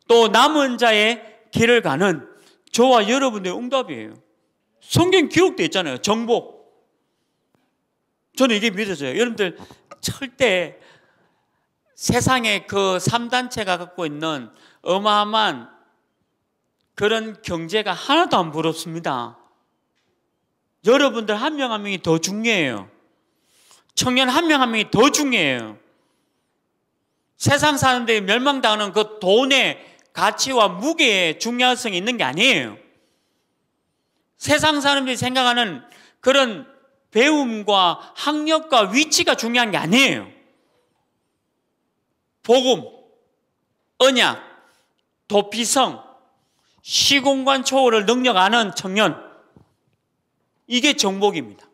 또 남은 자의 길을 가는 저와 여러분들의 응답이에요. 성경 기록되 있잖아요. 정복. 저는 이게 믿어져요. 여러분들 절대 세상의 그 3단체가 갖고 있는 어마어마한 그런 경제가 하나도 안 부럽습니다. 여러분들 한 명한 한 명이 더 중요해요. 청년 한 명한 한 명이 더 중요해요. 세상 사람들 멸망당하는 그 돈의 가치와 무게의 중요성이 있는 게 아니에요. 세상 사람들이 생각하는 그런 배움과 학력과 위치가 중요한 게 아니에요. 복음, 언약, 도피성, 시공간 초월을 능력 하는 청년. 이게 정복입니다.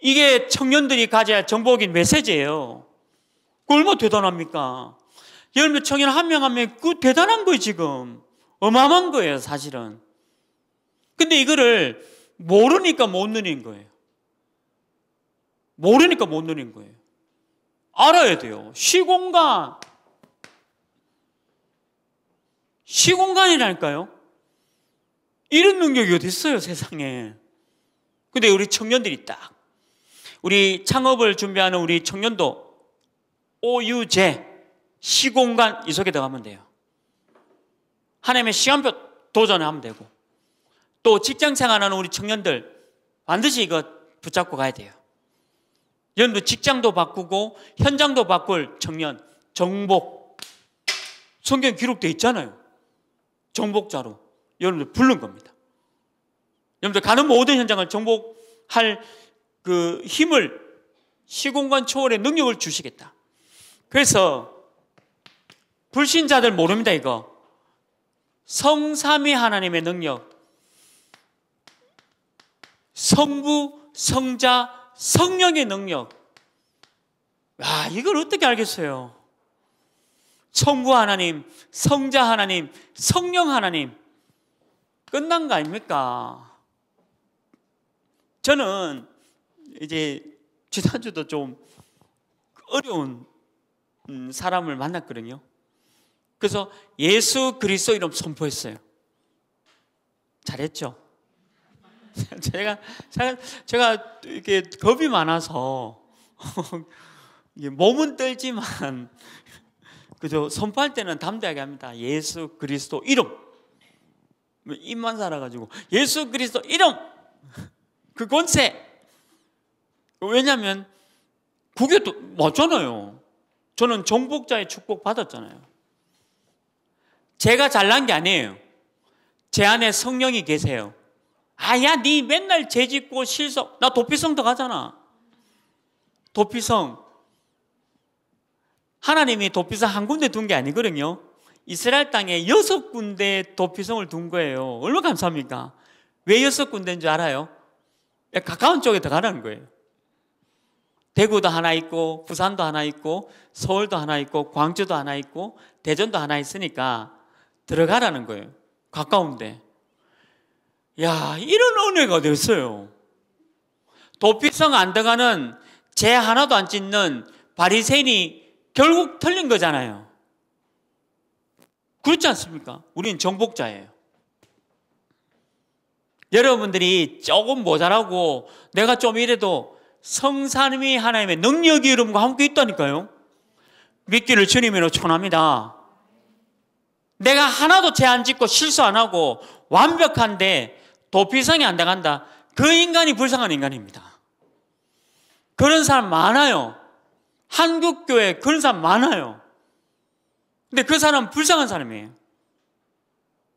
이게 청년들이 가져야 할 정복인 메시지예요. 얼마나 대단합니까? 열몇 청년 한 명 한 명, 그 대단한 거예요, 지금. 어마어마한 거예요, 사실은. 근데 이거를 모르니까 못 누린 거예요. 모르니까 못 누린 거예요. 알아야 돼요. 시공간. 시공간이랄까요? 이런 능력이 어디 있어요, 세상에. 근데 우리 청년들이 딱 우리 창업을 준비하는 우리 청년도 오유제 시공간 이 속에 들어가면 돼요. 하나님의 시간표 도전하면 되고 또 직장 생활하는 우리 청년들 반드시 이거 붙잡고 가야 돼요. 여러분도 직장도 바꾸고 현장도 바꿀 청년 정복 성경 기록되어 있잖아요. 정복자로 여러분들 부른 겁니다. 여러분들 가는 모든 현장을 정복할 그 힘을 시공간 초월의 능력을 주시겠다. 그래서 불신자들 모릅니다 이거. 성삼위 하나님의 능력. 성부, 성자, 성령의 능력. 아, 이걸 어떻게 알겠어요? 성부 하나님, 성자 하나님, 성령 하나님. 끝난 거 아닙니까? 저는 이제 지난주도 좀 어려운 음, 사람을 만났거든요. 그래서 예수 그리스도 이름 선포했어요. 잘했죠? 제가, 제가, 제가 이렇게 겁이 많아서 몸은 떨지만 그죠 선포할 때는 담대하게 합니다. 예수 그리스도 이름 뭐 입만 살아가지고 예수 그리스도 이름 그 권세 왜냐하면 그게 또 맞잖아요. 저는 정복자의 축복 받았잖아요. 제가 잘난 게 아니에요. 제 안에 성령이 계세요. 아야 네 맨날 죄짓고 실속 나 도피성도 가잖아. 도피성 하나님이 도피성 한 군데 둔 게 아니거든요. 이스라엘 땅에 여섯 군데 도피성을 둔 거예요. 얼마나 감사합니까? 왜 여섯 군데인 줄 알아요? 가까운 쪽에 더가라는 거예요. 대구도 하나 있고 부산도 하나 있고 서울도 하나 있고 광주도 하나 있고 대전도 하나 있으니까 들어가라는 거예요. 가까운데. 야, 이런 은혜가 됐어요 도피성 안 들어가는 제 하나도 안 찢는 바리새인이 결국 틀린 거잖아요. 그렇지 않습니까? 우리는 정복자예요. 여러분들이 조금 모자라고 내가 좀 이래도 성산이 하나님의 능력이 이름과 함께 있다니까요. 믿기를 주님으로 천합니다. 내가 하나도 죄 안 짓고 실수 안 하고 완벽한데 도피성이 안 나간다. 그 인간이 불쌍한 인간입니다. 그런 사람 많아요. 한국교회 그런 사람 많아요. 근데 그 사람 불쌍한 사람이에요.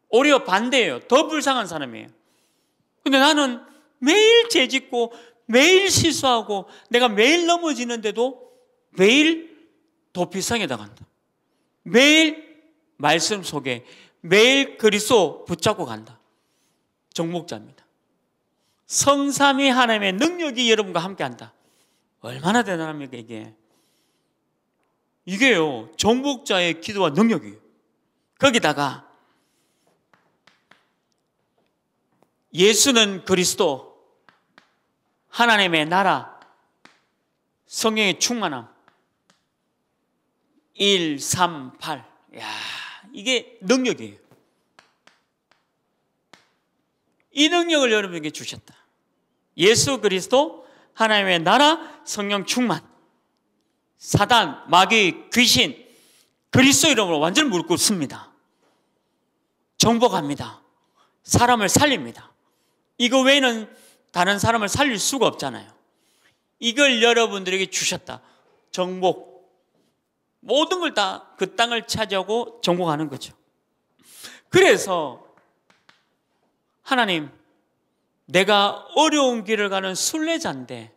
오히려 반대예요. 더 불쌍한 사람이에요. 근데 나는 매일 죄 짓고, 매일 실수하고, 내가 매일 넘어지는데도 매일 도피성에다 간다. 매일 말씀 속에, 매일 그리스도 붙잡고 간다. 정목자입니다. 성삼위 하나님의 능력이 여러분과 함께한다. 얼마나 대단합니까 이게? 이게요 정복자의 기도와 능력이에요. 거기다가 예수는 그리스도, 하나님의 나라, 성령의 충만함, 1, 3, 8. 야 이게 능력이에요. 이 능력을 여러분에게 주셨다. 예수 그리스도 하나님의 나라 성령 충만 사단 마귀 귀신 그리스도 이름으로 완전 물고씁니다 정복합니다. 사람을 살립니다. 이거 외에는 다른 사람을 살릴 수가 없잖아요. 이걸 여러분들에게 주셨다. 정복. 모든 걸 다 그 땅을 차지하고 정복하는 거죠. 그래서 하나님, 내가 어려운 길을 가는 순례자인데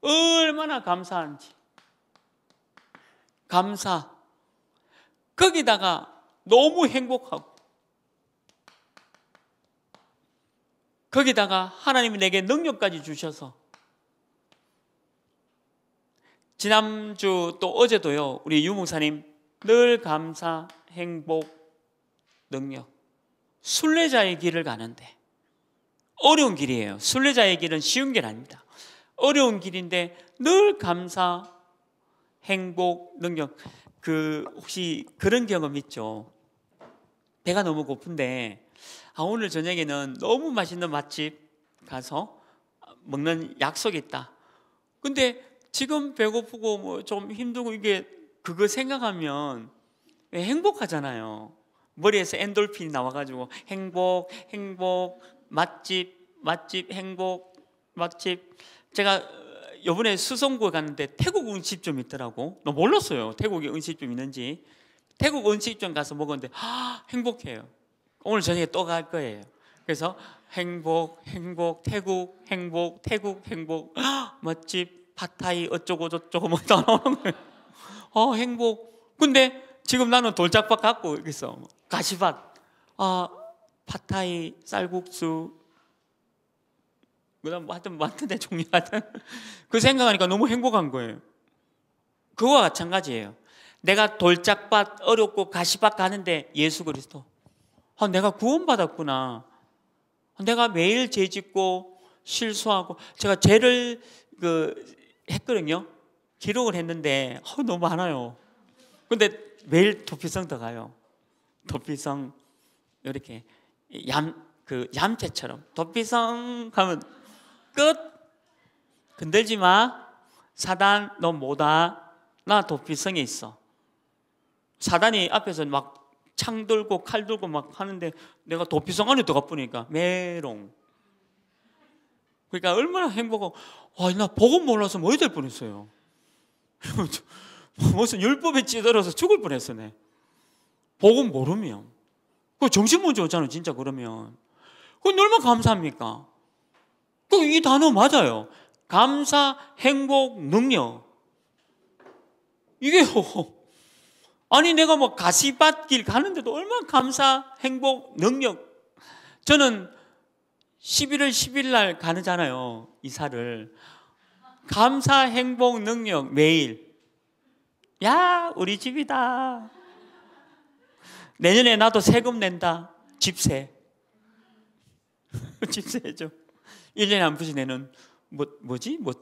얼마나 감사한지. 감사. 거기다가 너무 행복하고 거기다가 하나님이 내게 능력까지 주셔서 지난주 또 어제도요 우리 유목사님 늘 감사 행복 능력 순례자의 길을 가는데 어려운 길이에요. 순례자의 길은 쉬운 길 아닙니다. 어려운 길인데 늘 감사, 행복, 능력. 그 혹시 그런 경험 있죠? 배가 너무 고픈데 아 오늘 저녁에는 너무 맛있는 맛집 가서 먹는 약속 있다. 근데 지금 배고프고 뭐 좀 힘들고 이게 그거 생각하면 행복하잖아요. 머리에서 엔돌핀이 나와가지고 행복, 행복, 맛집, 맛집 행복, 맛집. 제가 어, 요번에 수성구에 갔는데 태국 음식점 있더라고. 너 몰랐어요. 태국에 음식점 있는지. 태국 음식점 가서 먹었는데 하, 아, 행복해요. 오늘 저녁에 또 갈 거예요. 그래서 행복, 행복, 태국, 행복, 태국, 행복, 아, 맛집, 파타이 어쩌고 저쩌고 뭐다 나오는 거예요. 어, 행복. 근데 지금 나는 돌짝박 갖고 있어. 가시밭. 어, 파타이, 쌀국수, 그다음 뭐 하여튼 많던데 뭐 종류 하여튼 그 생각하니까 너무 행복한 거예요. 그와 거 마찬가지예요. 내가 돌짝밭 어렵고 가시밭 가는데 예수 그리스도. 아, 내가 구원받았구나. 아, 내가 매일 죄 짓고 실수하고 제가 죄를 그 했거든요. 기록을 했는데 어, 너무 많아요. 근데 매일 도피성 더 가요. 도피성 이렇게 얌, 그 얌체처럼 도피성 하면 끝 건들지 마 사단 너 뭐다 나 도피성에 있어 사단이 앞에서 막 창 들고 칼 들고 막 하는데 내가 도피성 안에 들어가 보니까 메롱 그러니까 얼마나 행복하고 와나 복음 몰라서 뭐해 될 뻔했어요 무슨 율법에 찌들어서 죽을 뻔했어 내 네. 복음 모르면 그 정신 문제 였잖아요 진짜 그러면. 그건 얼마나 감사합니까? 그이 단어 맞아요. 감사, 행복, 능력. 이게 아니 내가 뭐 가시밭길 가는데도 얼마나 감사, 행복, 능력. 저는 11월 10일 날 가느잖아요. 이사를. 감사, 행복, 능력 매일. 야, 우리 집이다. 내년에 나도 세금 낸다. 집세. 집세죠. 1년에 한 번씩 내는 뭐, 뭐지? 뭐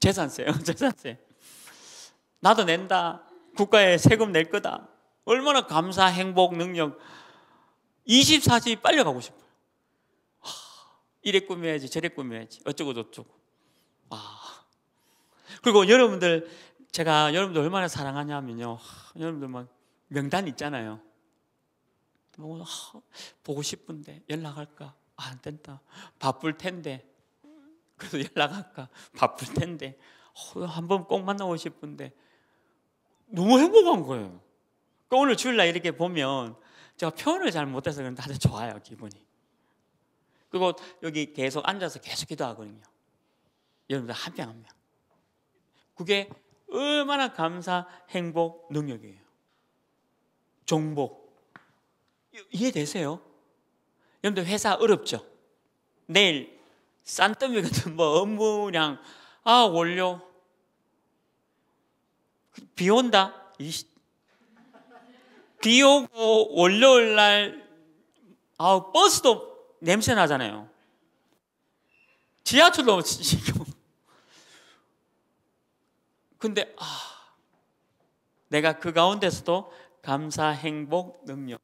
재산세요. 재산세. 나도 낸다. 국가에 세금 낼 거다. 얼마나 감사, 행복, 능력. 24시 빨려 가고 싶어요. 하, 이래 꾸며야지, 저래 꾸며야지. 어쩌고 저쩌고. 아. 그리고 여러분들, 제가 여러분들 얼마나 사랑하냐면요. 여러분들 막 명단 있잖아요. 뭐 보고 싶은데 연락할까? 아, 안 된다. 바쁠 텐데. 그래도 연락할까? 바쁠 텐데. 어, 한번 꼭 만나고 싶은데 너무 행복한 거예요. 그러니까 오늘 주일날 이렇게 보면 제가 표현을 잘 못해서 그런데 아주 좋아요 기분이. 그리고 여기 계속 앉아서 계속 기도하거든요. 여러분들 한 명 한 명. 그게 얼마나 감사, 행복, 능력이에요. 정복. 이해되세요? 여러분들 회사 어렵죠? 내일 산더미 같은 뭐 업무량 아 원료 비 온다 이씨. 비 오고 월요일 날아 버스도 냄새 나잖아요 지하철도 지금 근데 아 내가 그 가운데서도 감사 행복 능력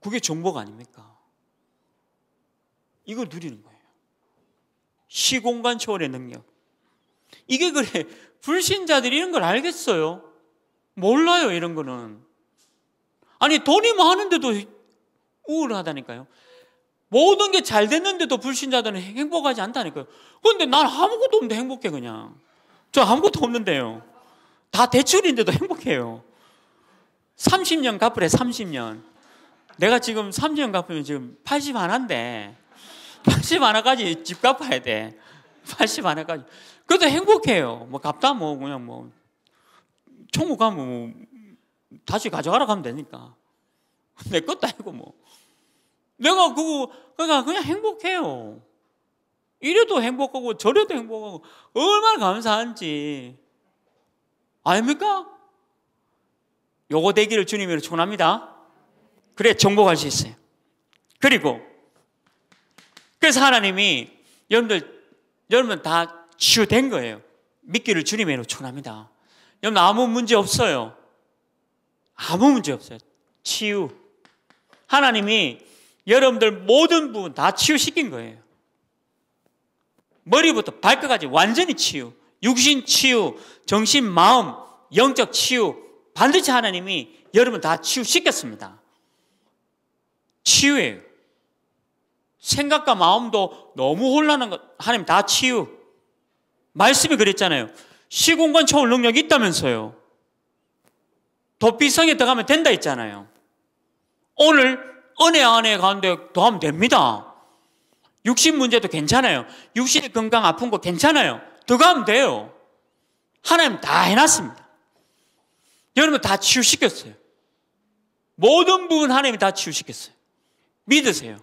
그게 정복 아닙니까? 이걸 누리는 거예요. 시공간 초월의 능력. 이게 그래. 불신자들이 이런 걸 알겠어요? 몰라요, 이런 거는. 아니, 돈이 많은데도 뭐 우울하다니까요. 모든 게 잘 됐는데도 불신자들은 행복하지 않다니까요. 그데난 아무것도 없는데 행복해, 그냥. 저 아무것도 없는데요. 다 대출인데도 행복해요. 30년 갚으래, 30년. 내가 지금 3년 갚으면 지금 80 하나인데 80 하나까지 집 갚아야 돼. 80 하나까지. 그래도 행복해요. 뭐 갚다 뭐 그냥 뭐 총무 가면 뭐 다시 가져가라 가면 되니까. 내 것도 아니고 뭐. 내가 그거 그러니까 그냥 행복해요. 이래도 행복하고 저래도 행복하고 얼마나 감사한지 아닙니까? 요거 되기를 주님으로 축원합니다. 그래 정복할 수 있어요. 그리고 그래서 하나님이 여러분들 여러분 다 치유된 거예요. 믿기를 주님의 요청합니다. 여러분 아무 문제 없어요. 아무 문제 없어요. 치유. 하나님이 여러분들 모든 부분 다 치유시킨 거예요. 머리부터 발끝까지 완전히 치유. 육신 치유, 정신, 마음, 영적 치유. 반드시 하나님이 여러분 다 치유시켰습니다. 치유예요. 생각과 마음도 너무 혼란한 것. 하나님 다 치유. 말씀이 그랬잖아요. 시공간 초월 능력이 있다면서요. 도피성에 들어가면 된다 했잖아요. 오늘 은혜 안에 가운데 더하면 됩니다. 육신 문제도 괜찮아요. 육신 건강 아픈 거 괜찮아요. 들어가면 돼요. 하나님 다 해놨습니다. 여러분 다 치유시켰어요. 모든 부분 하나님이 다 치유시켰어요. 믿으세요.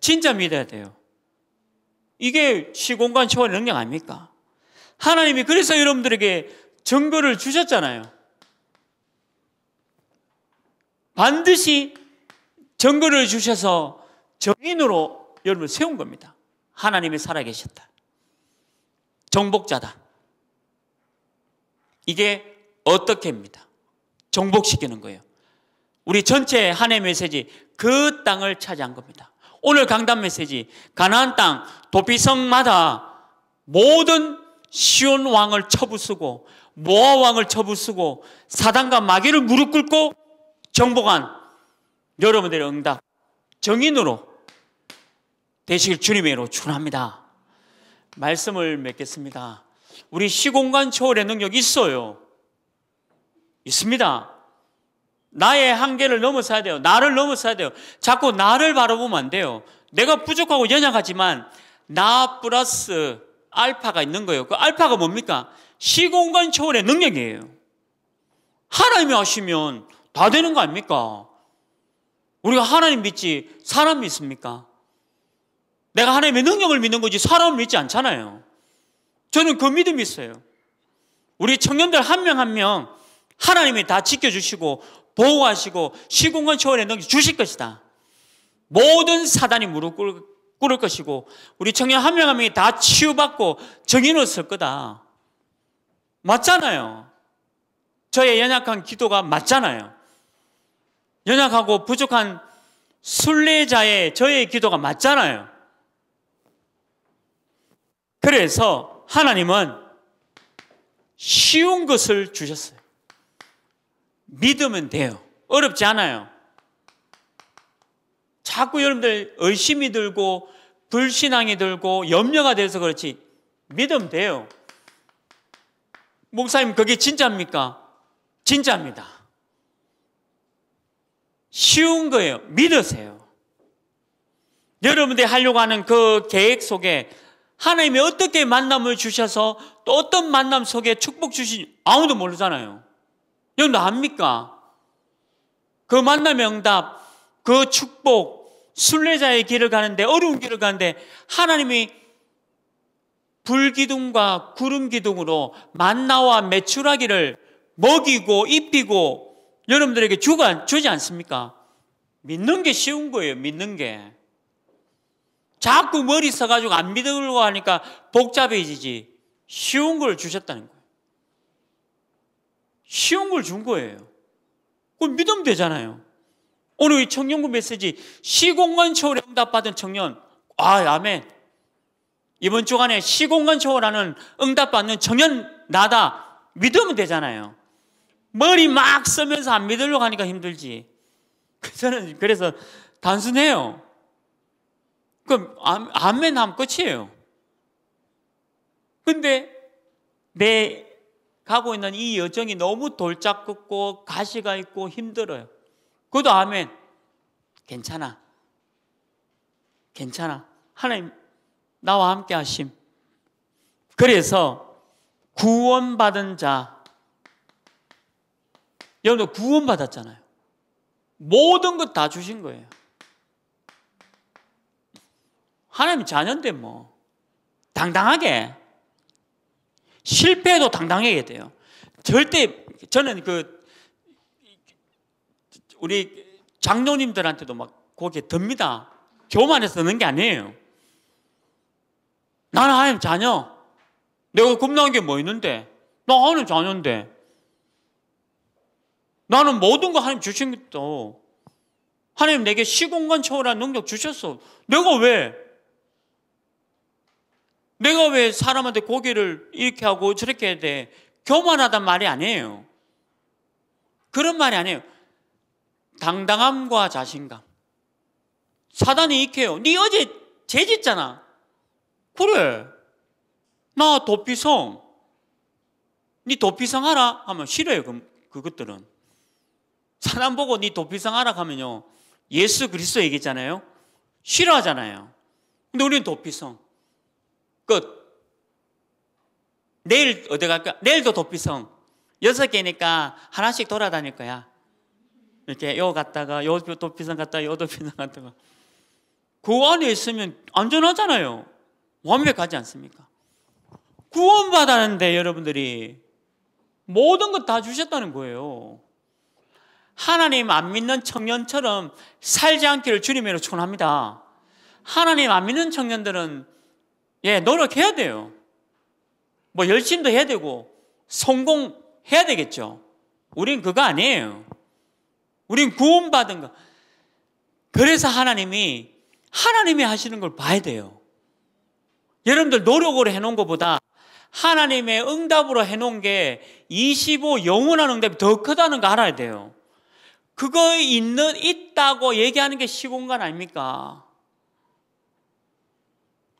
진짜 믿어야 돼요. 이게 시공간 초월 능력 아닙니까? 하나님이 그래서 여러분들에게 정보를 주셨잖아요. 반드시 정거를 주셔서 정인으로 여러분을 세운 겁니다. 하나님이 살아계셨다. 정복자다. 이게 어떻게입니다. 정복시키는 거예요. 우리 전체 한해 메시지 그 땅을 차지한 겁니다. 오늘 강단 메시지 가나안 땅 도피성마다 모든 시온 왕을 처부수고 모아 왕을 처부수고 사단과 마귀를 무릎 꿇고 정복한 여러분들의 응답 정인으로 되시길 주님의 이로 축원합니다. 말씀을 맺겠습니다. 우리 시공간 초월의 능력 있어요. 있습니다. 나의 한계를 넘어서야 돼요. 나를 넘어서야 돼요. 자꾸 나를 바라보면 안 돼요. 내가 부족하고 연약하지만 나 플러스 알파가 있는 거예요. 그 알파가 뭡니까? 시공간 초월의 능력이에요. 하나님이 하시면 다 되는 거 아닙니까? 우리가 하나님 믿지 사람 믿습니까? 내가 하나님의 능력을 믿는 거지 사람을 믿지 않잖아요. 저는 그 믿음이 있어요. 우리 청년들 한 명 한명 한명 하나님이 다 지켜주시고 보호하시고 시공간 초월에 넘겨 주실 것이다. 모든 사단이 무릎 꿇을 것이고 우리 청년 한 명 한 명이 다 치유받고 정의로 설 거다. 맞잖아요. 저의 연약한 기도가 맞잖아요. 연약하고 부족한 순례자의 저의 기도가 맞잖아요. 그래서 하나님은 쉬운 것을 주셨어요. 믿으면 돼요. 어렵지 않아요. 자꾸 여러분들 의심이 들고 불신앙이 들고 염려가 돼서 그렇지 믿으면 돼요. 목사님 그게 진짜입니까? 진짜입니다. 쉬운 거예요. 믿으세요. 여러분들이 하려고 하는 그 계획 속에 하나님이 어떻게 만남을 주셔서 또 어떤 만남 속에 축복 주신 아무도 모르잖아요. 여기 나합니까? 그 만남의 응답, 그 축복, 순례자의 길을 가는데 어려운 길을 가는데 하나님이 불기둥과 구름기둥으로 만나와 메추라기를 먹이고 입히고 여러분들에게 주가, 주지 않습니까? 믿는 게 쉬운 거예요, 믿는 게. 자꾸 머리 써가지고 안 믿으려고 하니까 복잡해지지. 쉬운 걸 주셨다는 거. 쉬운 걸 준 거예요. 그 믿으면 되잖아요. 오늘 이 청년구 메시지 시공간 초월에 응답받은 청년 아 아멘 이번 주간에 시공간 초월하는 응답받는 청년 나다 믿으면 되잖아요. 머리 막 쓰면서 안 믿으려고 하니까 힘들지. 저는 그래서 단순해요. 그럼 안맨 하면 끝이에요. 근데 내 가고 있는 이 여정이 너무 돌짝 긋고 가시가 있고 힘들어요. 그도 아멘. 괜찮아. 괜찮아. 하나님 나와 함께 하심. 그래서 구원받은 자 여러분 구원받았잖아요. 모든 것 다 주신 거예요. 하나님 자녀인데 뭐 당당하게 실패해도 당당해야 돼요. 절대 저는 그 우리 장로님들한테도 막 고개 듭니다. 교만해서 는게 아니에요. 나는 하나님 자녀. 내가 겁나는 게뭐 있는데? 나 하나님 자녀인데. 나는 모든 거 하나님 주신 것도 하나님 내게 시공간 초월한 능력 주셨어. 내가 왜 내가 왜 사람한테 고개를 이렇게 하고 저렇게 해야 돼? 교만하단 말이 아니에요. 그런 말이 아니에요. 당당함과 자신감. 사단이 익혀요. 네 어제 재짓잖아. 그래. 나 도피성. 네 도피성 하라 하면 싫어요. 그, 그것들은. 사람 보고 네 도피성 하라 하면요. 예수 그리스도 얘기잖아요. 싫어하잖아요. 근데 우리는 도피성. 끝. 내일 어디 갈까? 내일도 도피성. 여섯 개니까 하나씩 돌아다닐 거야. 이렇게 요 갔다가 요 도피성 갔다가 요 도피성 갔다가. 그 안에 있으면 안전하잖아요. 완벽하지 않습니까? 구원받았는데 여러분들이 모든 것 다 주셨다는 거예요. 하나님 안 믿는 청년처럼 살지 않기를 주님으로 축원합니다. 하나님 안 믿는 청년들은 예, 노력해야 돼요. 뭐 열심도 해야 되고 성공해야 되겠죠. 우린 그거 아니에요. 우린 구원받은 거. 그래서 하나님이 하나님이 하시는 걸 봐야 돼요. 여러분들 노력으로 해놓은 것보다 하나님의 응답으로 해놓은 게 25 영원한 응답이 더 크다는 거 알아야 돼요. 그거 있는, 있다고 얘기하는 게 시공간 아닙니까?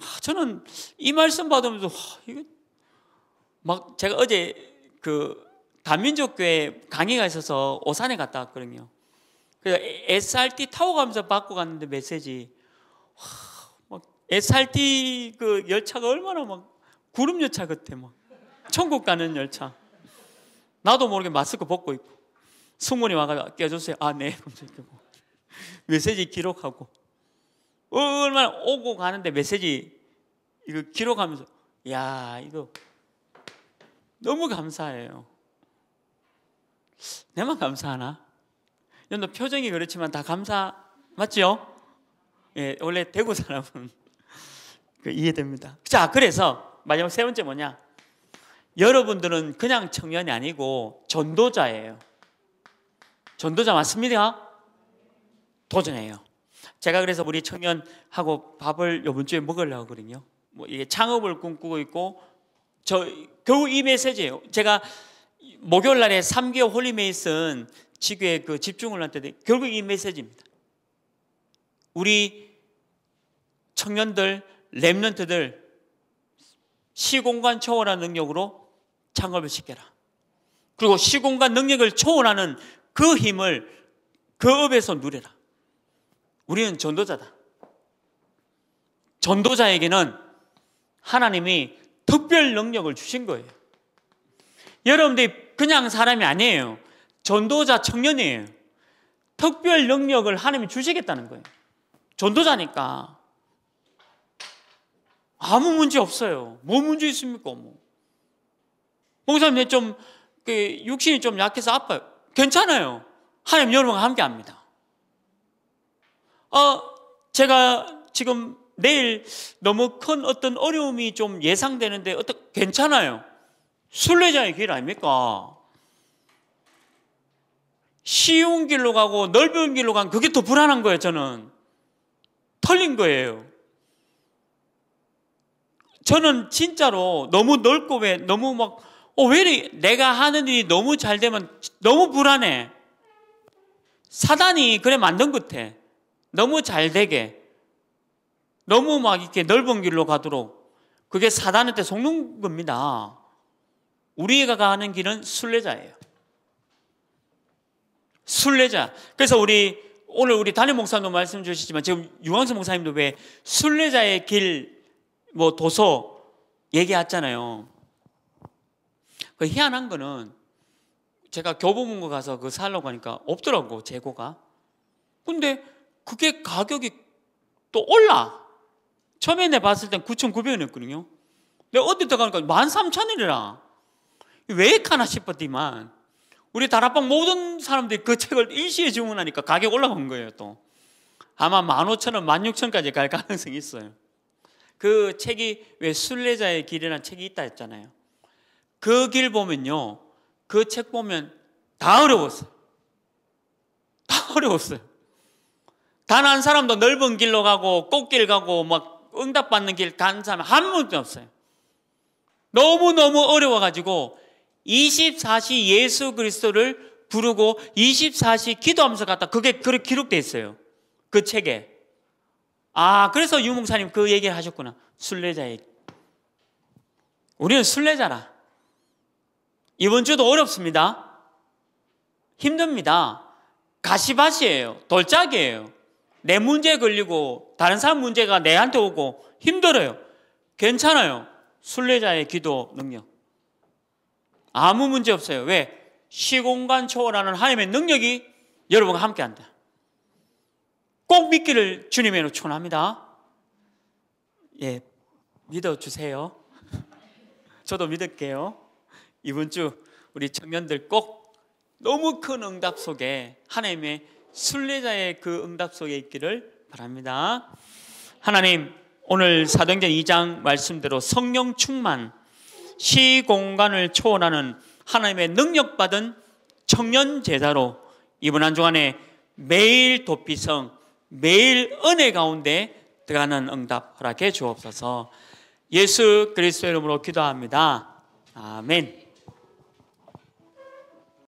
아, 저는 이 말씀 받으면서 이거 막 제가 어제 그 단민족 교회 강의가 있어서 오산에 갔다 왔거든요. 그래서 SRT 타고 가면서 받고 갔는데 메시지 와, SRT 그 열차가 얼마나 막 구름 열차 같아 막 천국 가는 열차. 나도 모르게 마스크 벗고 있고 승무원이 와가지고 껴주세요. 아 네. 뭐 메시지 기록하고 얼마나 오고 가는데 메시지 이거 기록하면서 야 이거 너무 감사해요. 내만 감사하나? 연도 표정이 그렇지만 다 감사 맞지 예, 원래 대구 사람은 그 이해됩니다. 자, 그래서 마지막 세 번째 뭐냐? 여러분들은 그냥 청년이 아니고 전도자예요. 전도자 맞습니다. 도전해요. 제가 그래서 우리 청년하고 밥을 이번 주에 먹으려고 하거든요. 뭐 이게 창업을 꿈꾸고 있고 저 결국 이 메시지예요. 제가 목요일 날에 3개월 홀리메이슨 지구의그 집중을 할때 결국 이 메시지입니다. 우리 청년들, 랩런트들 시공간 초월한 능력으로 창업을 시켜라. 그리고 시공간 능력을 초월하는 그 힘을 그 업에서 누려라. 우리는 전도자다. 전도자에게는 하나님이 특별 능력을 주신 거예요. 여러분들이 그냥 사람이 아니에요. 전도자 청년이에요. 특별 능력을 하나님이 주시겠다는 거예요. 전도자니까. 아무 문제 없어요. 뭐 문제 있습니까? 뭐. 목사님, 좀, 그, 육신이 좀 약해서 아파요. 괜찮아요. 하나님 여러분과 함께 합니다. 어, 제가 지금 내일 너무 큰 어떤 어려움이 좀 예상되는데 어떻게 괜찮아요? 순례자의 길 아닙니까? 쉬운 길로 가고 넓은 길로 간 그게 더 불안한 거예요, 저는. 털린 거예요. 저는 진짜로 너무 넓고 왜 너무 막, 어, 왜이 내가 하는 일이 너무 잘 되면 너무 불안해. 사단이 그래 만든 것 같아. 너무 잘 되게. 너무 막 이렇게 넓은 길로 가도록 그게 사단한테 속는 겁니다. 우리가 가는 길은 순례자예요. 순례자. 그래서 우리 오늘 우리 단임 목사님도 말씀 주시지만 지금 유광수 목사님도 왜 순례자의 길 뭐 도서 얘기했잖아요. 그 희한한 거는 제가 교보문고 가서 그 사려고 하니까 없더라고 재고가. 근데 그게 가격이 또 올라. 처음에 내 봤을 땐 9,900원이었거든요. 내가 어디 들어가니까 13,000원이라. 왜 가나 싶었지만 우리 다락방 모든 사람들이 그 책을 일시에 주문하니까 가격 올라간 거예요, 또. 아마 15,000원, 16,000원까지 갈 가능성이 있어요. 그 책이 왜 순례자의 길이라는 책이 있다 했잖아요. 그 길 보면요. 그 책 보면 다 어려웠어요. 다 어려웠어요. 단 한 사람도 넓은 길로 가고 꽃길 가고 막 응답받는 길 간 사람 한 분도 없어요. 너무너무 어려워가지고 24시 예수 그리스도를 부르고 24시 기도하면서 갔다. 그게 그렇게 기록돼 있어요. 그 책에. 아, 그래서 유목사님 그 얘기를 하셨구나. 순례자의 우리는 순례자라. 이번 주도 어렵습니다. 힘듭니다. 가시밭이에요. 돌짝이에요. 내 문제에 걸리고 다른 사람 문제가 내한테 오고 힘들어요. 괜찮아요. 순례자의 기도 능력. 아무 문제 없어요. 왜? 시공간 초월하는 하나님의 능력이 여러분과 함께 한다. 꼭 믿기를 주님의 초원합니다. 예, 믿어주세요. 저도 믿을게요. 이번 주 우리 청년들 꼭 너무 큰 응답 속에 하나님의 순례자의 그 응답 속에 있기를 바랍니다. 하나님, 오늘 사도행전 2장 말씀대로 성령 충만, 시공간을 초월하는 하나님의 능력받은 청년 제자로 이번 한 주간에 매일 도피성, 매일 은혜 가운데 들어가는 응답 허락해 주옵소서. 예수 그리스도 이름으로 기도합니다. 아멘.